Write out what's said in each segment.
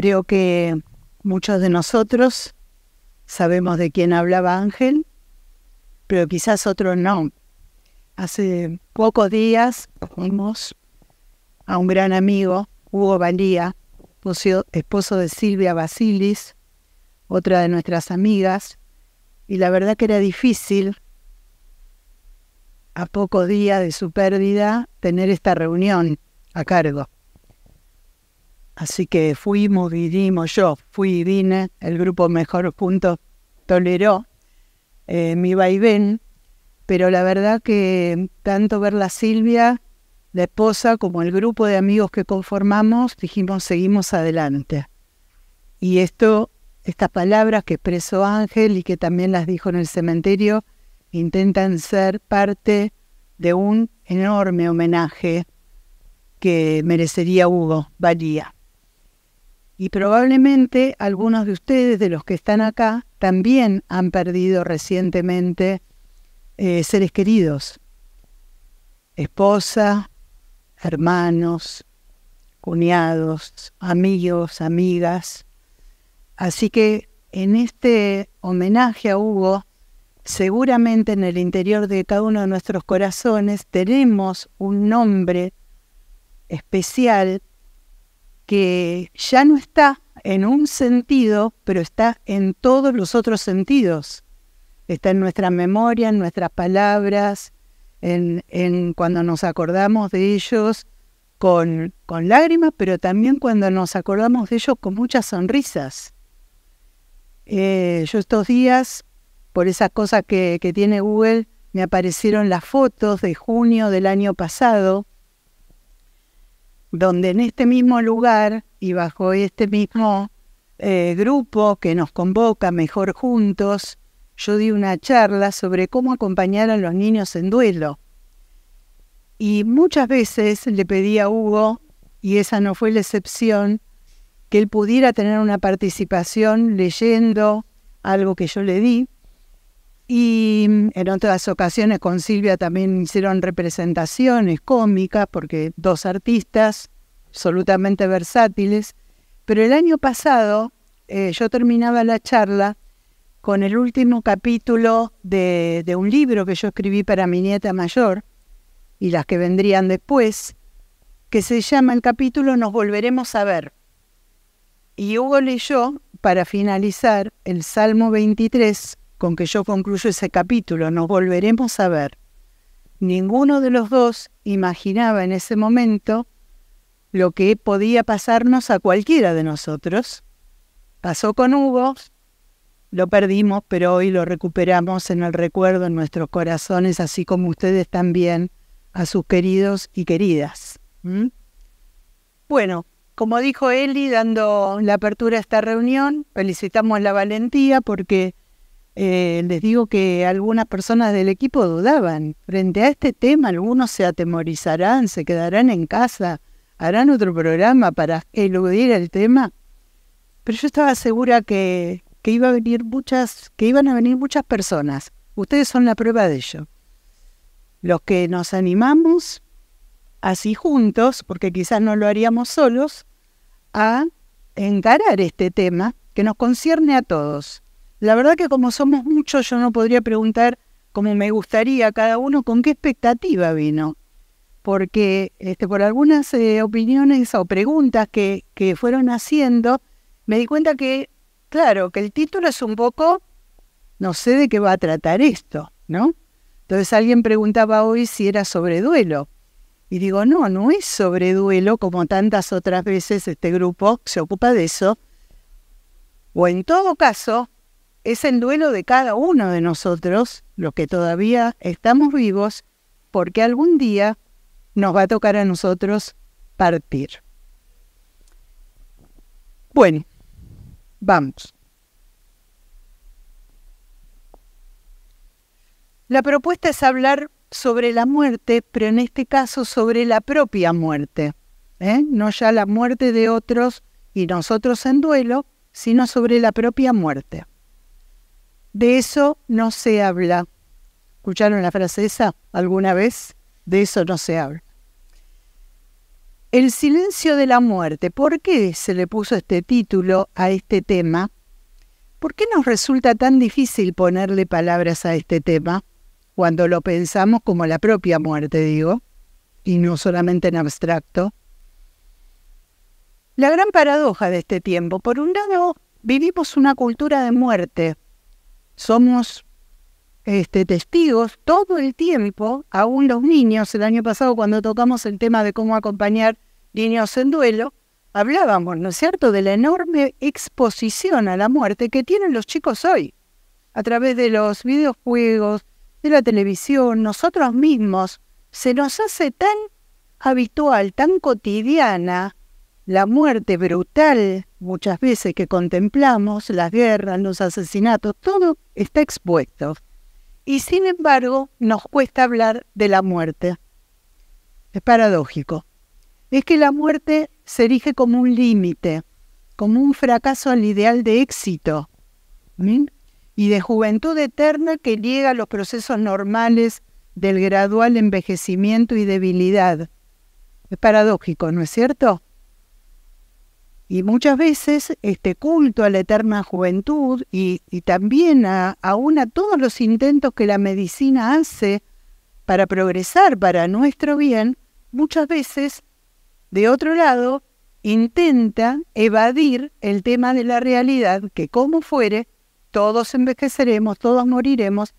Creo que muchos de nosotros sabemos de quién hablaba Ángel, pero quizás otros no. Hace pocos días fuimos a un gran amigo, Hugo Valía, esposo de Silvia Basilis, otra de nuestras amigas, y la verdad que era difícil, a pocos días de su pérdida, tener esta reunión a cargo. Así que fuimos, vivimos, yo fui y vine, el grupo Mejor Juntos toleró eh, mi vaivén, pero la verdad que tanto ver la Silvia, la esposa, como el grupo de amigos que conformamos, dijimos, seguimos adelante. Y esto, estas palabras que expresó Ángel y que también las dijo en el cementerio, intentan ser parte de un enorme homenaje que merecería Hugo Valía. Y probablemente algunos de ustedes, de los que están acá, también han perdido recientemente eh, seres queridos, esposa, hermanos, cuñados, amigos, amigas. Así que en este homenaje a Hugo, seguramente en el interior de cada uno de nuestros corazones tenemos un nombre especial que ya no está en un sentido, pero está en todos los otros sentidos. Está en nuestra memoria, en nuestras palabras, en, cuando nos acordamos de ellos con, con lágrimas, pero también cuando nos acordamos de ellos con muchas sonrisas. Eh, yo estos días, por esas cosas que tiene Google, me aparecieron las fotos de junio del año pasado donde en este mismo lugar y bajo este mismo eh, grupo que nos convoca Mejor Juntos, yo di una charla sobre cómo acompañar a los niños en duelo. Y muchas veces le pedí a Hugo, y esa no fue la excepción, que él pudiera tener una participación leyendo algo que yo le di, y mm, en otras ocasiones con Silvia también hicieron representaciones cómicas, porque dos artistas absolutamente versátiles. Pero el año pasado eh, yo terminaba la charla con el último capítulo de, de un libro que yo escribí para mi nieta mayor y las que vendrían después, que se llama el capítulo Nos volveremos a ver. Y Hugo leyó, para finalizar, el Salmo 23 con que yo concluyo ese capítulo, nos volveremos a ver. Ninguno de los dos imaginaba en ese momento lo que podía pasarnos a cualquiera de nosotros. Pasó con Hugo, lo perdimos, pero hoy lo recuperamos en el recuerdo, en nuestros corazones, así como ustedes también, a sus queridos y queridas. Bueno, como dijo Eli, dando la apertura a esta reunión, felicitamos la valentía porque eh, les digo que algunas personas del equipo dudaban. Frente a este tema, algunos se atemorizarán, se quedarán en casa, harán otro programa para eludir el tema. Pero yo estaba segura que, iba a venir muchas, que iban a venir muchas personas. Ustedes son la prueba de ello. Los que nos animamos, así juntos, porque quizás no lo haríamos solos, a encarar este tema que nos concierne a todos la verdad que como somos muchos, yo no podría preguntar como me gustaría cada uno con qué expectativa vino. Porque este, por algunas eh, opiniones o preguntas que, que fueron haciendo, me di cuenta que, claro, que el título es un poco, no sé de qué va a tratar esto, ¿no? Entonces alguien preguntaba hoy si era sobre duelo. Y digo, no, no es sobre duelo, como tantas otras veces este grupo se ocupa de eso. O en todo caso, es el duelo de cada uno de nosotros, los que todavía estamos vivos, porque algún día nos va a tocar a nosotros partir. Bueno, vamos. La propuesta es hablar sobre la muerte, pero en este caso sobre la propia muerte, ¿eh? no ya la muerte de otros y nosotros en duelo, sino sobre la propia muerte. De eso no se habla. ¿Escucharon la frase esa alguna vez? De eso no se habla. El silencio de la muerte. ¿Por qué se le puso este título a este tema? ¿Por qué nos resulta tan difícil ponerle palabras a este tema cuando lo pensamos como la propia muerte, digo, y no solamente en abstracto? La gran paradoja de este tiempo, por un lado, vivimos una cultura de muerte, somos este, testigos todo el tiempo, aún los niños, el año pasado cuando tocamos el tema de cómo acompañar niños en duelo, hablábamos, ¿no es cierto?, de la enorme exposición a la muerte que tienen los chicos hoy, a través de los videojuegos, de la televisión, nosotros mismos, se nos hace tan habitual, tan cotidiana, la muerte brutal muchas veces que contemplamos, las guerras, los asesinatos, todo está expuesto. Y sin embargo, nos cuesta hablar de la muerte. Es paradójico. Es que la muerte se erige como un límite, como un fracaso al ideal de éxito y de juventud eterna que niega a los procesos normales del gradual envejecimiento y debilidad. Es paradójico, ¿no es cierto? Y muchas veces este culto a la eterna juventud y, también a, aún a todos los intentos que la medicina hace para progresar para nuestro bien, muchas veces, de otro lado, intenta evadir el tema de la realidad, que como fuere, todos envejeceremos, todos moriremos,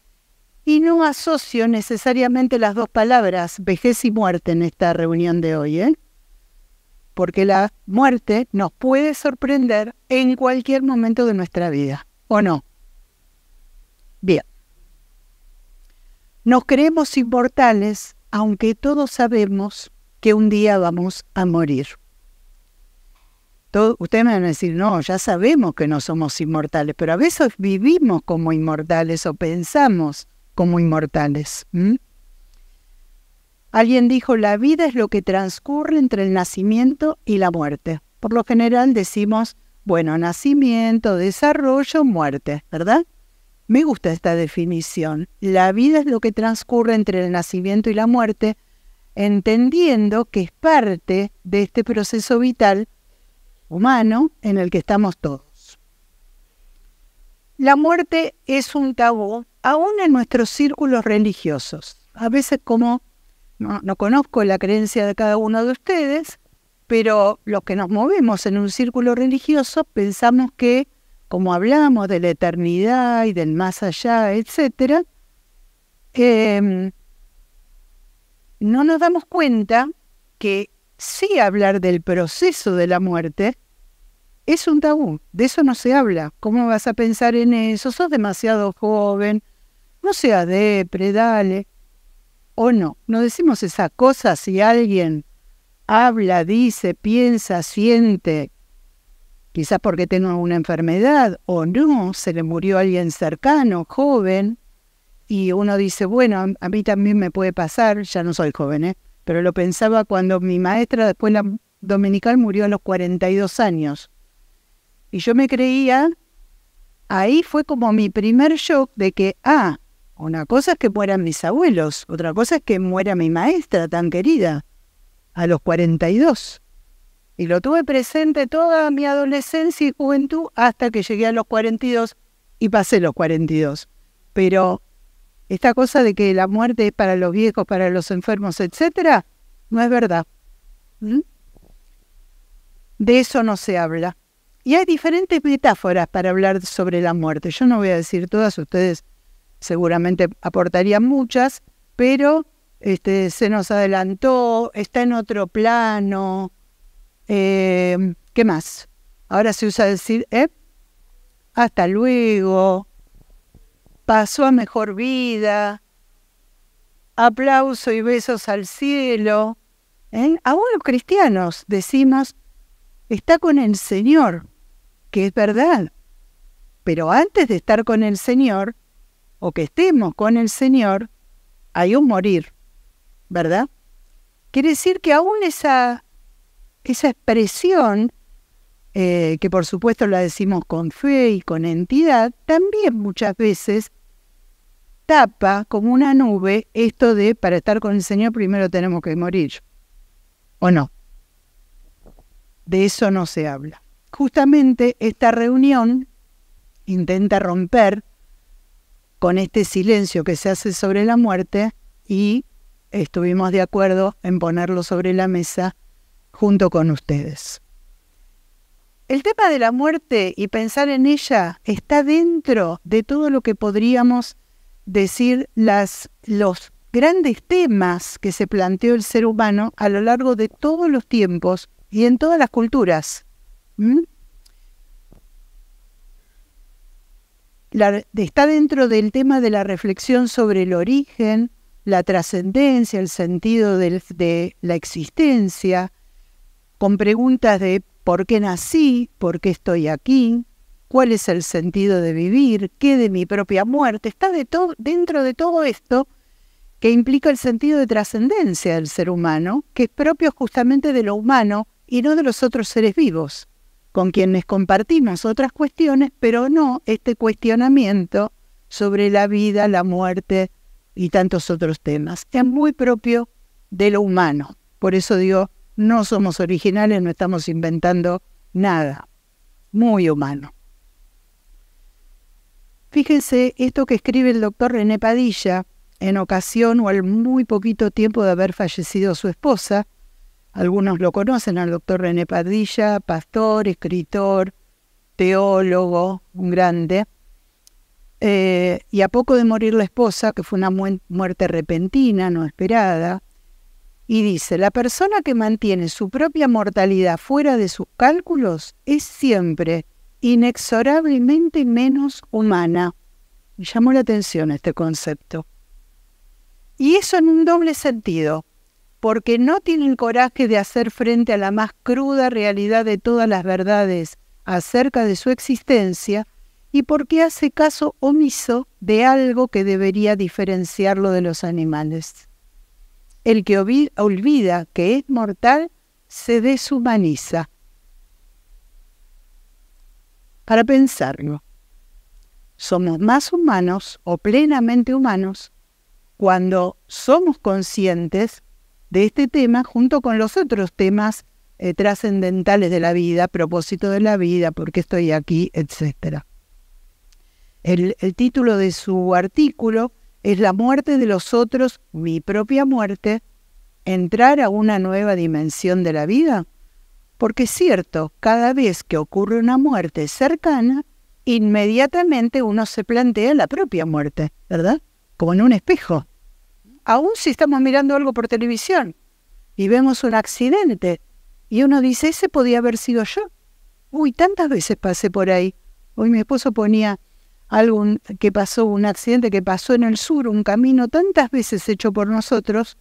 y no asocio necesariamente las dos palabras, vejez y muerte, en esta reunión de hoy. ¿eh? porque la muerte nos puede sorprender en cualquier momento de nuestra vida, ¿o no? Bien. Nos creemos inmortales, aunque todos sabemos que un día vamos a morir. Todo, ustedes me van a decir, no, ya sabemos que no somos inmortales, pero a veces vivimos como inmortales o pensamos como inmortales. Alguien dijo, la vida es lo que transcurre entre el nacimiento y la muerte. Por lo general decimos, bueno, nacimiento, desarrollo, muerte, ¿verdad? Me gusta esta definición. La vida es lo que transcurre entre el nacimiento y la muerte, entendiendo que es parte de este proceso vital humano en el que estamos todos. La muerte es un tabú, aún en nuestros círculos religiosos, a veces como no, conozco la creencia de cada uno de ustedes, pero los que nos movemos en un círculo religioso pensamos que, como hablamos de la eternidad y del más allá, etc., em, no nos damos cuenta que sí hablar del proceso de la muerte es un tabú, de eso no se habla. ¿Cómo vas a pensar en eso? Sos demasiado joven, no seas depre, dale o no. No decimos esa cosa si alguien habla, dice, piensa, siente, quizás porque tengo una enfermedad o no, se le murió alguien cercano, joven, y uno dice, bueno, a mí también me puede pasar, ya no soy joven, ¿eh? pero lo pensaba cuando mi maestra de escuela dominical murió a los 42 años. Y yo me creía, ahí fue como mi primer shock de que, ah, una cosa es que mueran mis abuelos, otra cosa es que muera mi maestra tan querida, a los 42. Y lo tuve presente toda mi adolescencia y juventud hasta que llegué a los 42 y pasé los 42. Pero esta cosa de que la muerte es para los viejos, para los enfermos, etcétera, no es verdad. ¿Mm? De eso no se habla. Y hay diferentes metáforas para hablar sobre la muerte. Yo no voy a decir todas, ustedes seguramente aportaría muchas, pero este, se nos adelantó, está en otro plano. Em, ¿Qué más? Ahora se usa decir, eh, hasta luego, pasó a mejor vida, aplauso y besos al cielo. ¿Eh? Aún los cristianos decimos, está con el Señor, que es verdad. Pero antes de estar con el Señor, o que estemos con el Señor, hay un morir, ¿verdad? Quiere decir que aún esa, esa expresión, eh, que por supuesto la decimos con fe y con entidad, también muchas veces tapa como una nube esto de para estar con el Señor primero tenemos que morir, ¿o no? De eso no se habla. Justamente esta reunión intenta romper con este silencio que se hace sobre la muerte y estuvimos de acuerdo en ponerlo sobre la mesa junto con ustedes. El tema de la muerte y pensar en ella está dentro de todo lo que podríamos decir las, los grandes temas que se planteó el ser humano a lo largo de todos los tiempos y en todas las culturas. ¿Mm? está dentro del tema de la reflexión sobre el origen, la trascendencia, el sentido de la existencia, con preguntas de por qué nací, por qué estoy aquí, cuál es el sentido de vivir, qué de mi propia muerte, está dentro de todo esto que implica el sentido de trascendencia del ser humano, que es propio justamente de lo humano y no de los otros seres vivos con quienes compartimos otras cuestiones, pero no este cuestionamiento sobre la vida, la muerte y tantos otros temas. Es muy propio de lo humano. Por eso digo, no somos originales, no estamos inventando nada. Muy humano. Fíjense esto que escribe el doctor René Padilla en ocasión o al muy poquito tiempo de haber fallecido su esposa, algunos lo conocen, al doctor René Padilla, pastor, escritor, teólogo, un grande. Eh, y a poco de morir la esposa, que fue una muerte repentina, no esperada, y dice, la persona que mantiene su propia mortalidad fuera de sus cálculos es siempre inexorablemente menos humana. Me llamó la atención este concepto. Y eso en un doble sentido porque no tiene el coraje de hacer frente a la más cruda realidad de todas las verdades acerca de su existencia y porque hace caso omiso de algo que debería diferenciarlo de los animales. El que olvida que es mortal se deshumaniza. Para pensarlo, somos más humanos o plenamente humanos cuando somos conscientes de este tema junto con los otros temas eh, trascendentales de la vida, propósito de la vida, por qué estoy aquí, etc. El, el título de su artículo es La muerte de los otros, mi propia muerte, entrar a una nueva dimensión de la vida. Porque es cierto, cada vez que ocurre una muerte cercana, inmediatamente uno se plantea la propia muerte, ¿verdad? Como en un espejo aún si estamos mirando algo por televisión y vemos un accidente y uno dice, ese podía haber sido yo. Uy, tantas veces pasé por ahí. Hoy mi esposo ponía algo que pasó, un accidente que pasó en el sur, un camino tantas veces hecho por nosotros,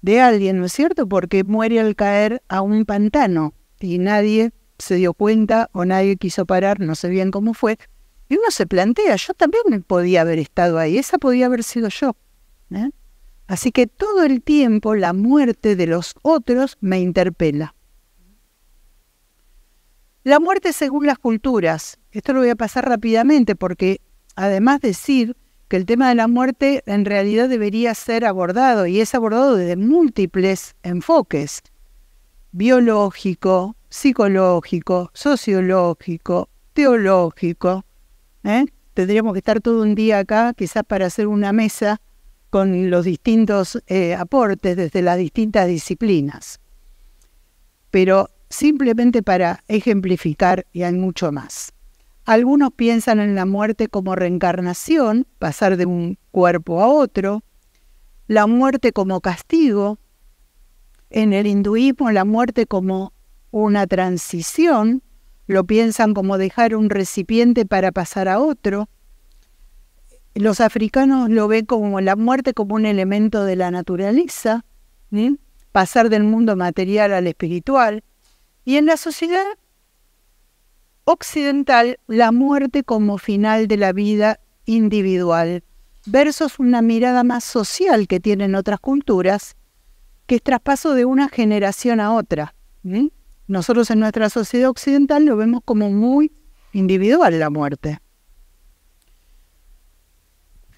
de alguien, ¿no es cierto? Porque muere al caer a un pantano y nadie se dio cuenta o nadie quiso parar, no sé bien cómo fue. Y uno se plantea, yo también podía haber estado ahí, esa podía haber sido yo. ¿eh? Así que todo el tiempo la muerte de los otros me interpela. La muerte según las culturas. Esto lo voy a pasar rápidamente porque además decir que el tema de la muerte en realidad debería ser abordado y es abordado desde múltiples enfoques. Biológico, psicológico, sociológico, teológico. ¿eh? Tendríamos que estar todo un día acá quizás para hacer una mesa con los distintos eh, aportes desde las distintas disciplinas. Pero simplemente para ejemplificar, y hay mucho más. Algunos piensan en la muerte como reencarnación, pasar de un cuerpo a otro, la muerte como castigo, en el hinduismo la muerte como una transición, lo piensan como dejar un recipiente para pasar a otro, los africanos lo ven como la muerte como un elemento de la naturaleza, pasar del mundo material al espiritual, y en la sociedad occidental la muerte como final de la vida individual, versus una mirada más social que tienen otras culturas, que es traspaso de una generación a otra. Nosotros en nuestra sociedad occidental lo vemos como muy individual la muerte.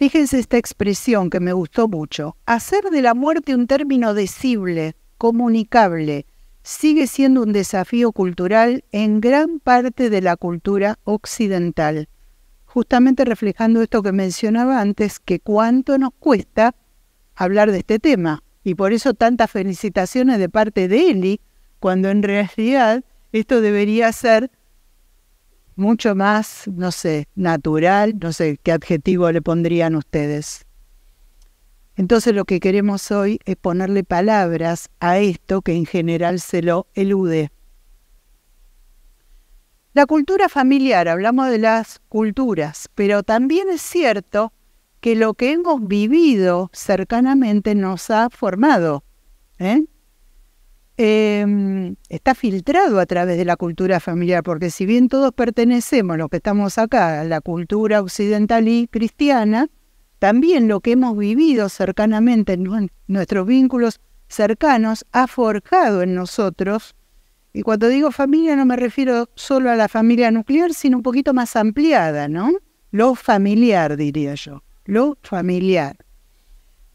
Fíjense esta expresión que me gustó mucho. Hacer de la muerte un término decible, comunicable, sigue siendo un desafío cultural en gran parte de la cultura occidental. Justamente reflejando esto que mencionaba antes, que cuánto nos cuesta hablar de este tema. Y por eso tantas felicitaciones de parte de Eli, cuando en realidad esto debería ser mucho más, no sé, natural, no sé qué adjetivo le pondrían ustedes. Entonces lo que queremos hoy es ponerle palabras a esto que en general se lo elude. La cultura familiar, hablamos de las culturas, pero también es cierto que lo que hemos vivido cercanamente nos ha formado. ¿eh? está filtrado a través de la cultura familiar, porque si bien todos pertenecemos, los que estamos acá, a la cultura occidental y cristiana, también lo que hemos vivido cercanamente, nuestros vínculos cercanos, ha forjado en nosotros, y cuando digo familia no me refiero solo a la familia nuclear, sino un poquito más ampliada, ¿no? Lo familiar, diría yo, lo familiar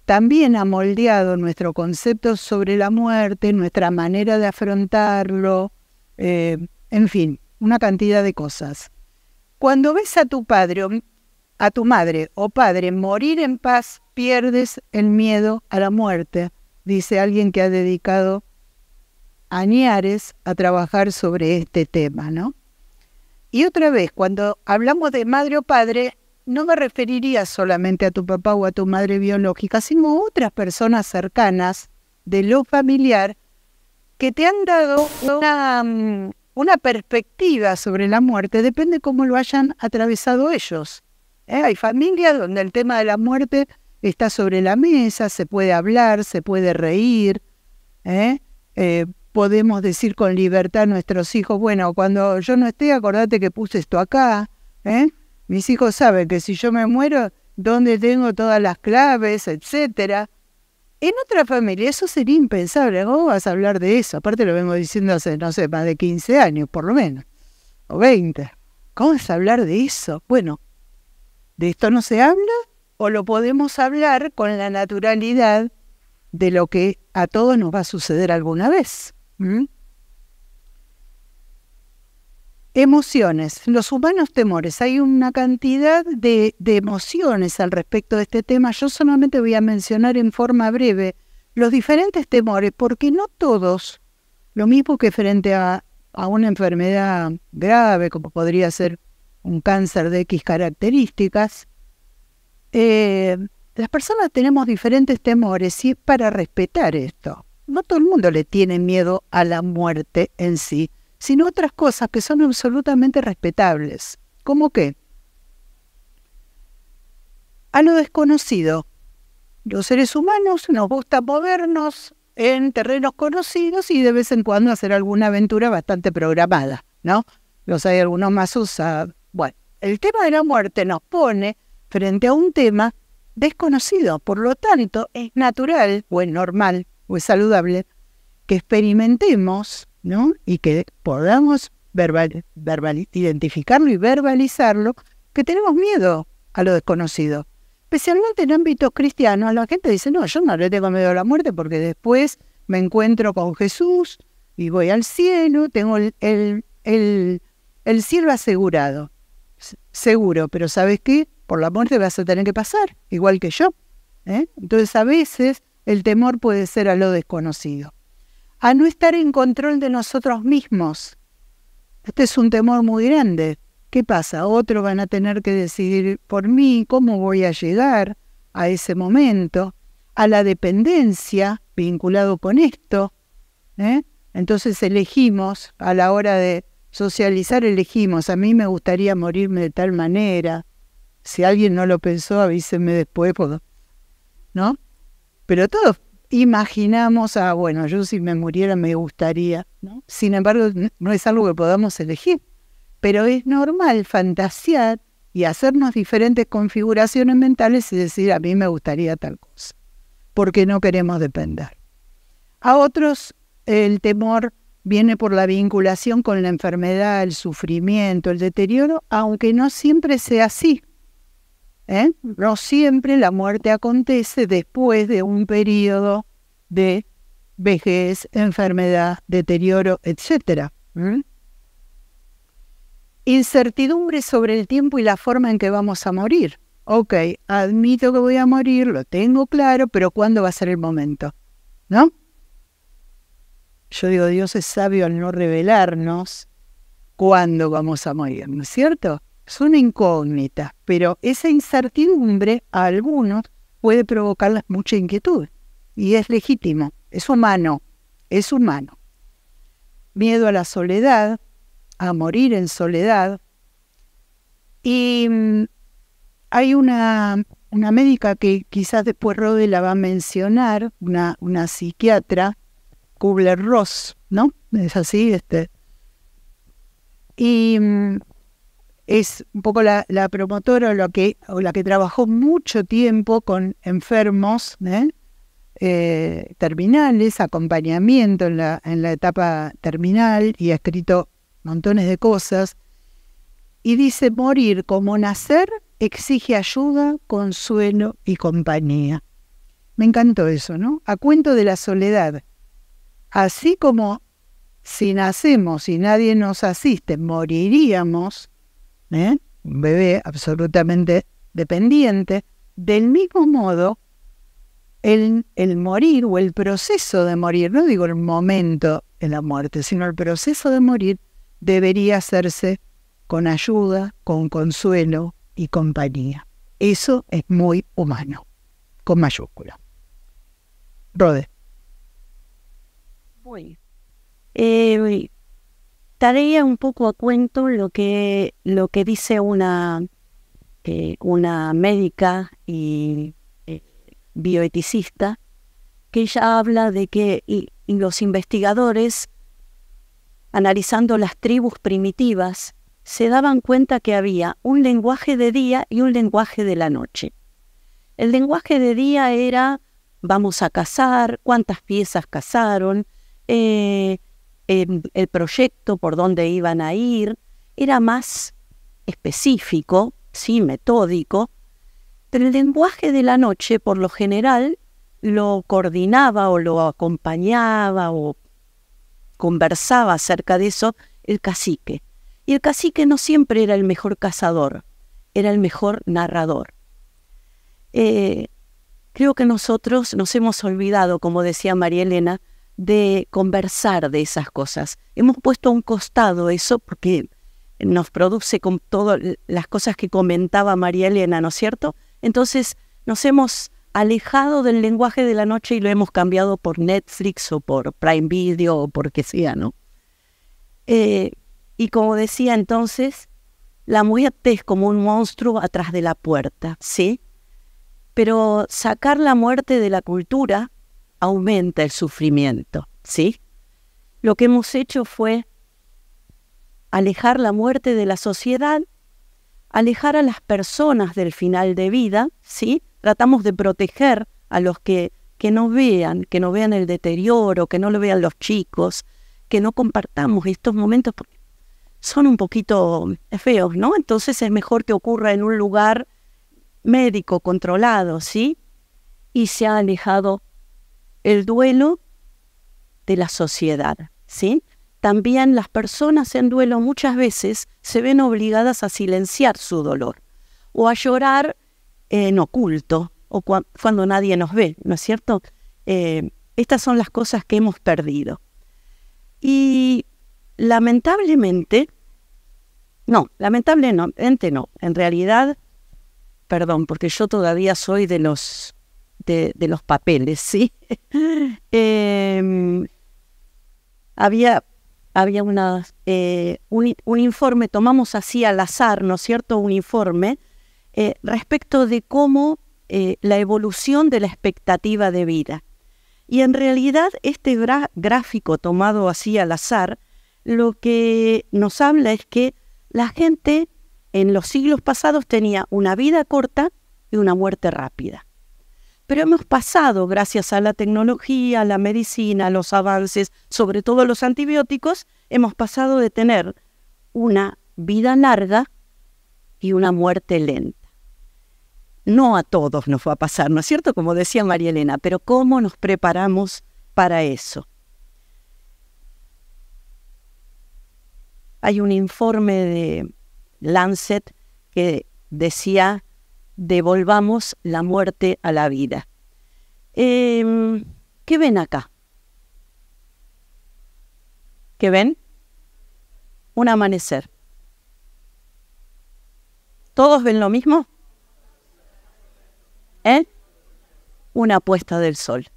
también ha moldeado nuestro concepto sobre la muerte, nuestra manera de afrontarlo, eh, en fin, una cantidad de cosas. Cuando ves a tu padre, a tu madre o padre morir en paz, pierdes el miedo a la muerte, dice alguien que ha dedicado añares a trabajar sobre este tema, ¿no? Y otra vez, cuando hablamos de madre o padre, no me referiría solamente a tu papá o a tu madre biológica, sino a otras personas cercanas de lo familiar que te han dado una, mm, una perspectiva sobre la muerte, depende cómo lo hayan atravesado ellos. ¿eh? Hay familias donde el tema de la muerte está sobre la mesa, se puede hablar, se puede reír, ¿eh? eh podemos decir con libertad a nuestros hijos, bueno, cuando yo no esté, acordate que puse esto acá, ¿eh? Mis hijos saben que si yo me muero, ¿dónde tengo todas las claves, etcétera? En otra familia eso sería impensable. ¿Cómo vas a hablar de eso? Aparte lo vengo diciendo hace, no sé, más de 15 años, por lo menos. O 20. ¿Cómo vas a hablar de eso? Bueno, ¿de esto no se habla? ¿O lo podemos hablar con la naturalidad de lo que a todos nos va a suceder alguna vez? ¿Mm? Emociones, los humanos temores. Hay una cantidad de, emociones al respecto de este tema. Yo solamente voy a mencionar en forma breve los diferentes temores, porque no todos, lo mismo que frente a, una enfermedad grave, como podría ser un cáncer de X características, eh, las personas tenemos diferentes temores y es para respetar esto. No todo el mundo le tiene miedo a la muerte en sí sino otras cosas que son absolutamente respetables. ¿Cómo qué? A lo desconocido. Los seres humanos nos gusta movernos en terrenos conocidos y de vez en cuando hacer alguna aventura bastante programada, ¿no? Los hay algunos más usados. Bueno, el tema de la muerte nos pone frente a un tema desconocido, por lo tanto es natural o es normal o es saludable que experimentemos y que podamos identificarlo y verbalizarlo, que tenemos miedo a lo desconocido. Especialmente en ámbitos cristianos, la gente dice, no, yo no le tengo miedo a la muerte porque después me encuentro con Jesús y voy al cielo, tengo el, el, cielo asegurado, seguro, pero ¿sabes qué? Por la muerte vas a tener que pasar, igual que yo. ¿eh? Entonces a veces el temor puede ser a lo desconocido a no estar en control de nosotros mismos. Este es un temor muy grande. ¿Qué pasa? otro van a tener que decidir por mí cómo voy a llegar a ese momento, a la dependencia vinculado con esto. ¿eh? Entonces elegimos, a la hora de socializar elegimos, a mí me gustaría morirme de tal manera. Si alguien no lo pensó, avísenme después, ¿no? Pero todos imaginamos, a, ah, bueno, yo si me muriera me gustaría, Sin embargo, no es algo que podamos elegir, pero es normal fantasear y hacernos diferentes configuraciones mentales y decir, a mí me gustaría tal cosa, porque no queremos depender. A otros, el temor viene por la vinculación con la enfermedad, el sufrimiento, el deterioro, aunque no siempre sea así. ¿eh? No siempre la muerte acontece después de un periodo de vejez, enfermedad, deterioro, etc. Incertidumbre sobre el tiempo y la forma en que vamos a morir. Ok, admito que voy a morir, lo tengo claro, pero ¿cuándo va a ser el momento? ¿No? Yo digo, Dios es sabio al no revelarnos cuándo vamos a morir, ¿no es cierto? son incógnitas, pero esa incertidumbre a algunos puede provocar mucha inquietud y es legítimo, es humano, es humano. Miedo a la soledad, a morir en soledad. Y mm, hay una, una médica que quizás después Rode la va a mencionar, una, una psiquiatra, Kubler-Ross, ¿no? Es así, este. Y mm, es un poco la, la promotora o la, que, o la que trabajó mucho tiempo con enfermos ¿eh? Eh, terminales, acompañamiento en la, en la etapa terminal y ha escrito montones de cosas. Y dice, morir como nacer exige ayuda, consuelo y compañía. Me encantó eso, ¿no? A cuento de la soledad. Así como si nacemos y nadie nos asiste, moriríamos, ¿eh? un bebé absolutamente dependiente, del mismo modo, el, el morir o el proceso de morir, no digo el momento en la muerte, sino el proceso de morir, debería hacerse con ayuda, con consuelo y compañía. Eso es muy humano, con mayúscula. Rode. Muy. Eh, traía un poco a cuento lo que, lo que dice una, eh, una médica y eh, bioeticista, que ella habla de que los investigadores, analizando las tribus primitivas, se daban cuenta que había un lenguaje de día y un lenguaje de la noche. El lenguaje de día era vamos a cazar, cuántas piezas cazaron, eh, Em, el proyecto, por dónde iban a ir, era más específico, sí, metódico, pero el lenguaje de la noche, por lo general, lo coordinaba o lo acompañaba o conversaba acerca de eso el cacique. Y el cacique no siempre era el mejor cazador, era el mejor narrador. Eh, creo que nosotros nos hemos olvidado, como decía María Elena, de conversar de esas cosas. Hemos puesto a un costado eso porque nos produce con todas las cosas que comentaba María Elena, ¿no es cierto? Entonces nos hemos alejado del lenguaje de la noche y lo hemos cambiado por Netflix o por Prime Video o por sea, ¿no? Eh, y como decía entonces, la muerte es como un monstruo atrás de la puerta, ¿sí? Pero sacar la muerte de la cultura aumenta el sufrimiento, ¿sí? Lo que hemos hecho fue alejar la muerte de la sociedad, alejar a las personas del final de vida, ¿sí? Tratamos de proteger a los que, que no vean, que no vean el deterioro, que no lo vean los chicos, que no compartamos estos momentos porque son un poquito eh, feos, ¿no? Entonces es mejor que ocurra en un lugar médico, controlado, ¿sí? Y se ha alejado el duelo de la sociedad, ¿sí? También las personas en duelo muchas veces se ven obligadas a silenciar su dolor o a llorar en oculto o cuando nadie nos ve, ¿no es cierto? Eh, estas son las cosas que hemos perdido. Y lamentablemente, no, lamentablemente no, en realidad, perdón, porque yo todavía soy de los de, los papeles, ¿sí? Em, había, había eh, un, informe, tomamos así al azar, ¿no es cierto?, un informe eh, respecto de cómo eh, la evolución de la expectativa de vida. Y en realidad este gráfico tomado así al azar, lo que nos habla es que la gente en los siglos pasados tenía una vida corta y una muerte rápida. Pero hemos pasado, gracias a la tecnología, a la medicina, a los avances, sobre todo los antibióticos, hemos pasado de tener una vida larga y una muerte lenta. No a todos nos va a pasar, ¿no es cierto? Como decía María Elena, pero ¿cómo nos preparamos para eso? Hay un informe de Lancet que decía devolvamos la muerte a la vida. Em, ¿Qué ven acá? ¿Qué ven? Un amanecer. ¿Todos ven lo mismo? ¿Eh? Una puesta del sol.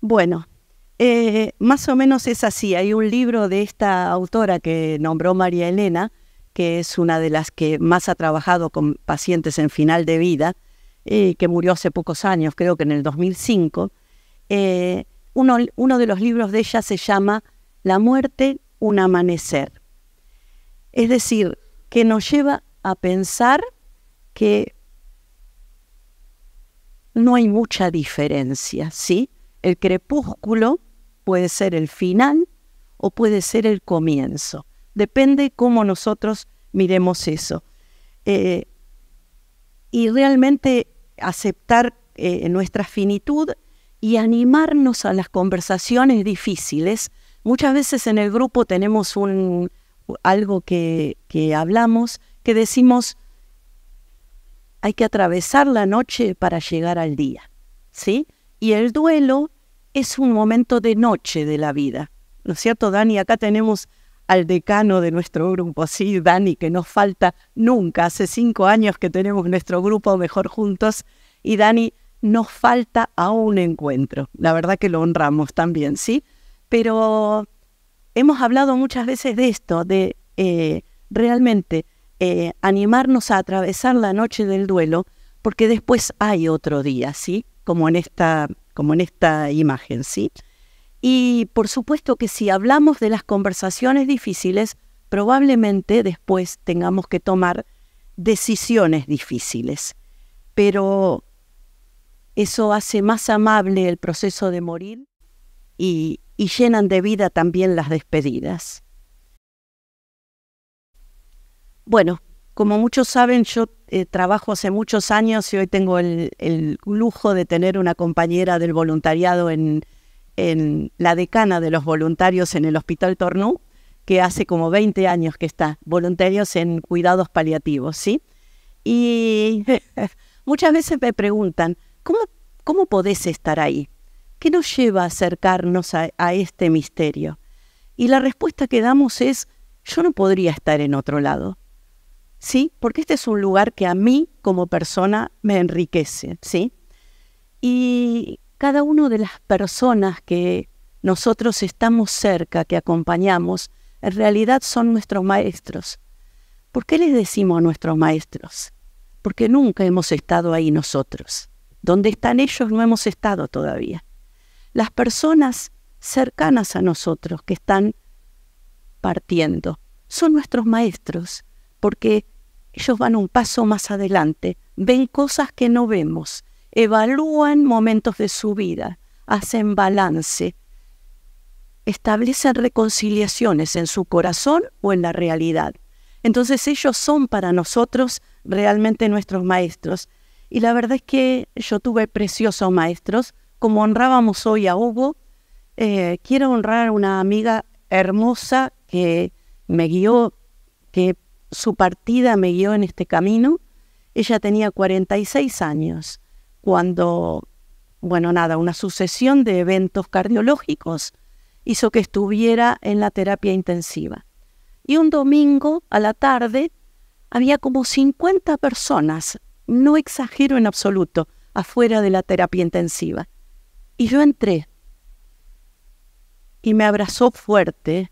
Bueno, eh, más o menos es así. Hay un libro de esta autora que nombró María Elena, que es una de las que más ha trabajado con pacientes en final de vida, eh, que murió hace pocos años, creo que en el 2005, eh, uno, uno de los libros de ella se llama La muerte, un amanecer. Es decir, que nos lleva a pensar que no hay mucha diferencia, ¿sí? El crepúsculo puede ser el final o puede ser el comienzo. Depende cómo nosotros miremos eso. Eh, y realmente aceptar eh, nuestra finitud y animarnos a las conversaciones difíciles. Muchas veces en el grupo tenemos algo que, hablamos, que decimos, hay que atravesar la noche para llegar al día. ¿sí? Y el duelo es un momento de noche de la vida. ¿No es cierto, Dani? Acá tenemos al decano de nuestro grupo, sí, Dani, que nos falta nunca, hace cinco años que tenemos nuestro grupo mejor juntos, y Dani, nos falta a un encuentro, la verdad que lo honramos también, ¿sí? Pero hemos hablado muchas veces de esto, de eh, realmente eh, animarnos a atravesar la noche del duelo, porque después hay otro día, ¿sí? Como en esta, como en esta imagen, ¿sí? Y por supuesto que si hablamos de las conversaciones difíciles, probablemente después tengamos que tomar decisiones difíciles. Pero eso hace más amable el proceso de morir y, llenan de vida también las despedidas. Bueno, como muchos saben, yo eh, trabajo hace muchos años y hoy tengo el, el lujo de tener una compañera del voluntariado en, la decana de los voluntarios en el Hospital Tornú, que hace como 20 años que está, voluntarios en cuidados paliativos, ¿sí? Y muchas veces me preguntan, ¿cómo, cómo podés estar ahí? ¿Qué nos lleva a acercarnos a este misterio? Y la respuesta que damos es, yo no podría estar en otro lado. ¿sí? Porque este es un lugar que a mí como persona me enriquece, ¿sí? Y cada una de las personas que nosotros estamos cerca, que acompañamos, en realidad son nuestros maestros. ¿Por qué les decimos a nuestros maestros? Porque nunca hemos estado ahí nosotros. Donde están ellos no hemos estado todavía. Las personas cercanas a nosotros que están partiendo son nuestros maestros, porque ellos van un paso más adelante, ven cosas que no vemos, evalúan momentos de su vida, hacen balance, establecen reconciliaciones en su corazón o en la realidad. Entonces ellos son para nosotros realmente nuestros maestros. Y la verdad es que yo tuve preciosos maestros, como honrábamos hoy a Hugo, eh, quiero honrar a una amiga hermosa que me guió, que su partida me guió en este camino. Ella tenía 46 años cuando, bueno, nada, una sucesión de eventos cardiológicos hizo que estuviera en la terapia intensiva. Y un domingo a la tarde había como 50 personas, no exagero en absoluto, afuera de la terapia intensiva. Y yo entré y me abrazó fuerte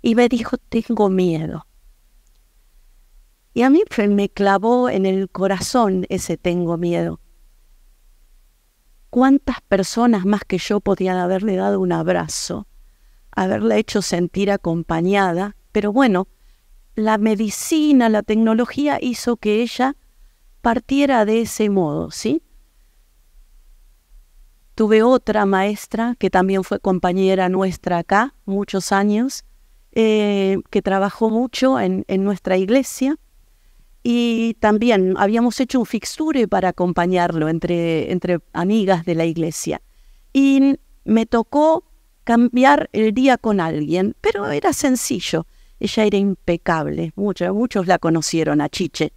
y me dijo, tengo miedo. Y a mí me clavó en el corazón ese tengo miedo cuántas personas más que yo podían haberle dado un abrazo, haberla hecho sentir acompañada, pero bueno, la medicina, la tecnología hizo que ella partiera de ese modo, ¿sí? Tuve otra maestra que también fue compañera nuestra acá muchos años, eh, que trabajó mucho en nuestra iglesia y también habíamos hecho un fixture para acompañarlo entre, amigas de la iglesia. Y me tocó cambiar el día con alguien, pero era sencillo. Ella era impecable, muchos, muchos la conocieron a Chiche.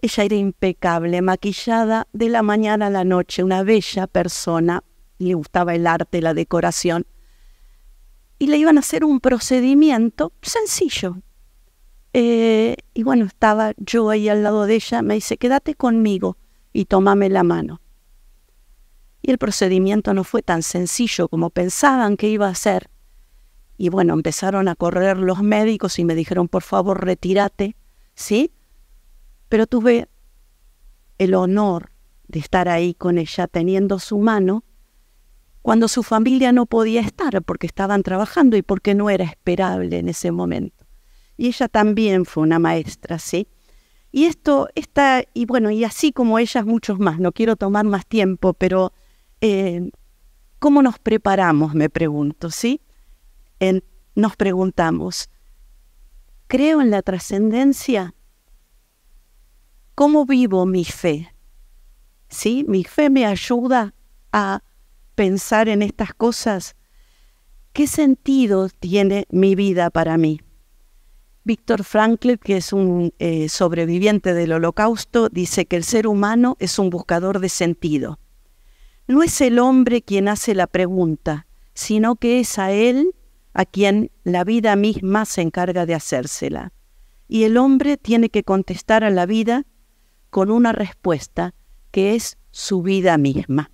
Ella era impecable, maquillada de la mañana a la noche, una bella persona, le gustaba el arte, la decoración. Y le iban a hacer un procedimiento sencillo, eh, y bueno, estaba yo ahí al lado de ella, me dice, quédate conmigo y tómame la mano. Y el procedimiento no fue tan sencillo como pensaban que iba a ser. Y bueno, empezaron a correr los médicos y me dijeron, por favor, retírate, ¿sí? Pero tuve el honor de estar ahí con ella teniendo su mano cuando su familia no podía estar porque estaban trabajando y porque no era esperable en ese momento y ella también fue una maestra, ¿sí? Y esto, está, y bueno, y así como ellas, muchos más, no quiero tomar más tiempo, pero eh, ¿cómo nos preparamos? Me pregunto, ¿sí? nos preguntamos, ¿creo en la trascendencia? ¿Cómo vivo mi fe? ¿Sí? Mi fe me ayuda a pensar en estas cosas. ¿Qué sentido tiene mi vida para mí? Víctor Frankl, que es un eh, sobreviviente del holocausto, dice que el ser humano es un buscador de sentido. No es el hombre quien hace la pregunta, sino que es a él a quien la vida misma se encarga de hacérsela. Y el hombre tiene que contestar a la vida con una respuesta que es su vida misma.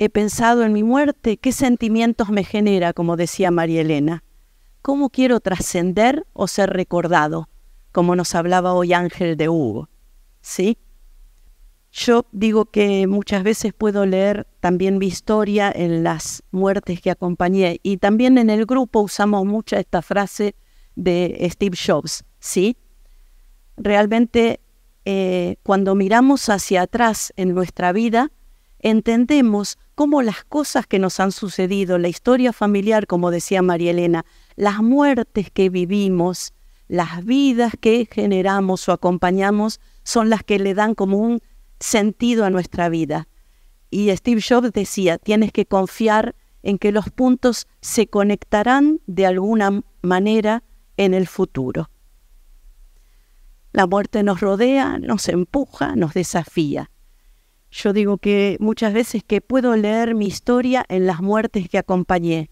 he pensado en mi muerte, qué sentimientos me genera, como decía María Elena. ¿Cómo quiero trascender o ser recordado? Como nos hablaba hoy Ángel de Hugo. ¿Sí? Yo digo que muchas veces puedo leer también mi historia en las muertes que acompañé y también en el grupo usamos mucha esta frase de Steve Jobs, ¿sí? Realmente eh, cuando miramos hacia atrás en nuestra vida, entendemos cómo las cosas que nos han sucedido, la historia familiar, como decía María Elena, las muertes que vivimos, las vidas que generamos o acompañamos, son las que le dan como un sentido a nuestra vida. Y Steve Jobs decía, tienes que confiar en que los puntos se conectarán de alguna manera en el futuro. La muerte nos rodea, nos empuja, nos desafía. Yo digo que muchas veces que puedo leer mi historia en las muertes que acompañé.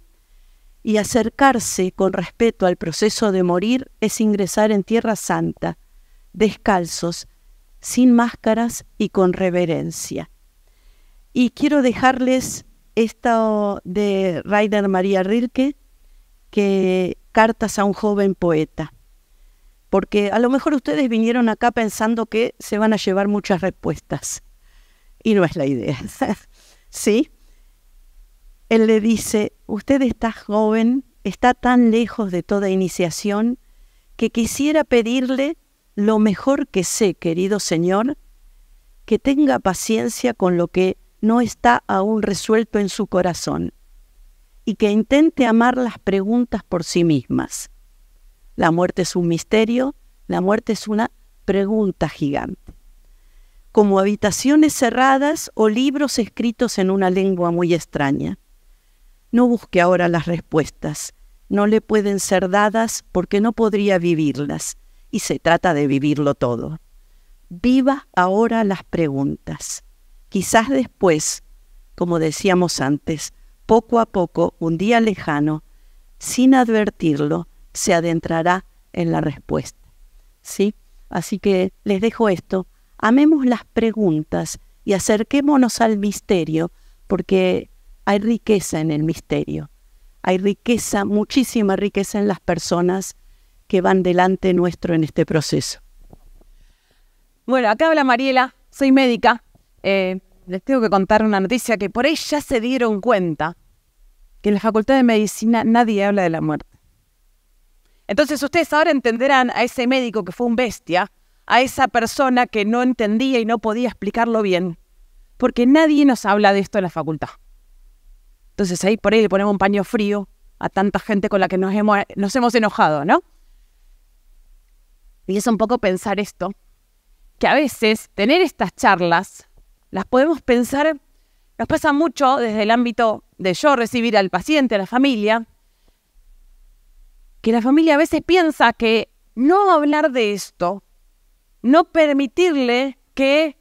Y acercarse con respeto al proceso de morir es ingresar en Tierra Santa, descalzos, sin máscaras y con reverencia. Y quiero dejarles esto de Rainer María Rilke, que cartas a un joven poeta. Porque a lo mejor ustedes vinieron acá pensando que se van a llevar muchas respuestas y no es la idea. ¿Sí? Él le dice, usted está joven, está tan lejos de toda iniciación, que quisiera pedirle lo mejor que sé, querido Señor, que tenga paciencia con lo que no está aún resuelto en su corazón y que intente amar las preguntas por sí mismas. La muerte es un misterio, la muerte es una pregunta gigante como habitaciones cerradas o libros escritos en una lengua muy extraña. No busque ahora las respuestas, no le pueden ser dadas porque no podría vivirlas, y se trata de vivirlo todo. Viva ahora las preguntas. Quizás después, como decíamos antes, poco a poco, un día lejano, sin advertirlo, se adentrará en la respuesta. ¿Sí? Así que les dejo esto amemos las preguntas y acerquémonos al misterio, porque hay riqueza en el misterio. Hay riqueza, muchísima riqueza en las personas que van delante nuestro en este proceso. Bueno, acá habla Mariela, soy médica. Eh, les tengo que contar una noticia que por ahí ya se dieron cuenta que en la Facultad de Medicina nadie habla de la muerte. Entonces ustedes ahora entenderán a ese médico que fue un bestia, a esa persona que no entendía y no podía explicarlo bien, porque nadie nos habla de esto en la facultad. Entonces ahí por ahí le ponemos un paño frío a tanta gente con la que nos hemos, enojado, ¿no? Y es un poco pensar esto, que a veces tener estas charlas las podemos pensar, nos pasa mucho desde el ámbito de yo recibir al paciente, a la familia, que la familia a veces piensa que no hablar de esto no permitirle que,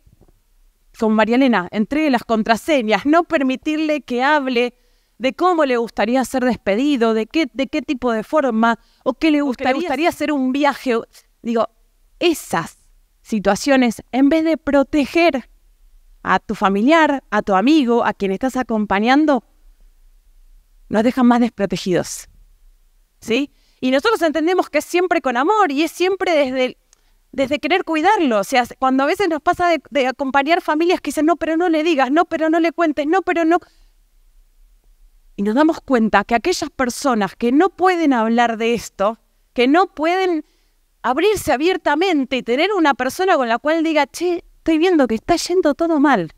con María Elena, entregue las contraseñas, no permitirle que hable de cómo le gustaría ser despedido, de qué, de qué tipo de forma, o qué le gustaría, hacer un viaje. Digo, esas situaciones, en vez de proteger a tu familiar, a tu amigo, a quien estás acompañando, nos dejan más desprotegidos. ¿Sí? Y nosotros entendemos que es siempre con amor y es siempre desde desde querer cuidarlo. O sea, cuando a veces nos pasa de, acompañar familias que dicen, no, pero no le digas, no, pero no le cuentes, no, pero no. Y nos damos cuenta que aquellas personas que no pueden hablar de esto, que no pueden abrirse abiertamente y tener una persona con la cual diga, che, estoy viendo que está yendo todo mal.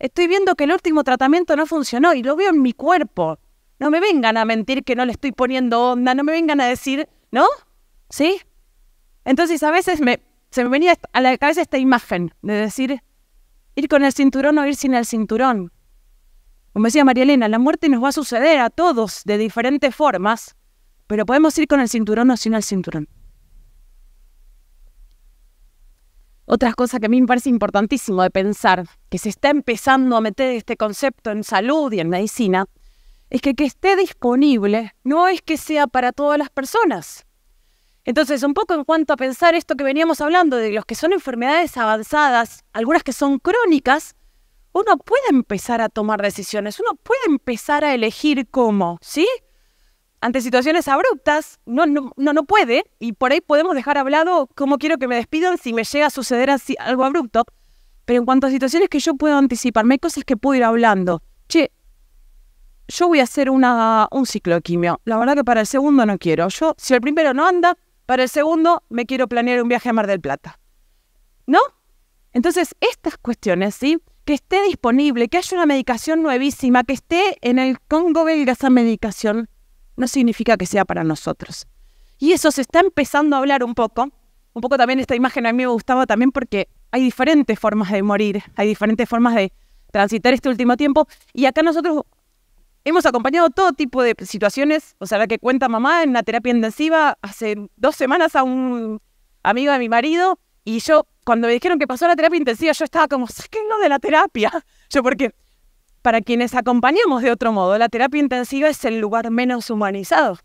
Estoy viendo que el último tratamiento no funcionó y lo veo en mi cuerpo. No me vengan a mentir que no le estoy poniendo onda, no me vengan a decir, ¿no? ¿Sí? Entonces a veces me, se me venía a la cabeza esta imagen de decir, ir con el cinturón o ir sin el cinturón. Como decía María Elena, la muerte nos va a suceder a todos de diferentes formas, pero podemos ir con el cinturón o sin el cinturón. Otra cosa que a mí me parece importantísimo de pensar, que se está empezando a meter este concepto en salud y en medicina, es que que esté disponible no es que sea para todas las personas. Entonces, un poco en cuanto a pensar esto que veníamos hablando de los que son enfermedades avanzadas, algunas que son crónicas, uno puede empezar a tomar decisiones, uno puede empezar a elegir cómo, ¿sí? Ante situaciones abruptas, no, no, no, puede, y por ahí podemos dejar hablado cómo quiero que me despidan si me llega a suceder así, algo abrupto. Pero en cuanto a situaciones que yo puedo anticiparme, hay cosas que puedo ir hablando. Che, yo voy a hacer una, un ciclo de quimio. La verdad que para el segundo no quiero. Yo, si el primero no anda, para el segundo, me quiero planear un viaje a Mar del Plata. ¿No? Entonces, estas cuestiones, ¿sí? Que esté disponible, que haya una medicación nuevísima, que esté en el Congo belga esa medicación, no significa que sea para nosotros. Y eso se está empezando a hablar un poco. Un poco también esta imagen a mí me gustaba también porque hay diferentes formas de morir, hay diferentes formas de transitar este último tiempo. Y acá nosotros Hemos acompañado todo tipo de situaciones, o sea, la que cuenta mamá en la terapia intensiva hace dos semanas a un amigo de mi marido y yo, cuando me dijeron que pasó a la terapia intensiva, yo estaba como, ¿qué es lo de la terapia. Yo, porque para quienes acompañamos de otro modo, la terapia intensiva es el lugar menos humanizado.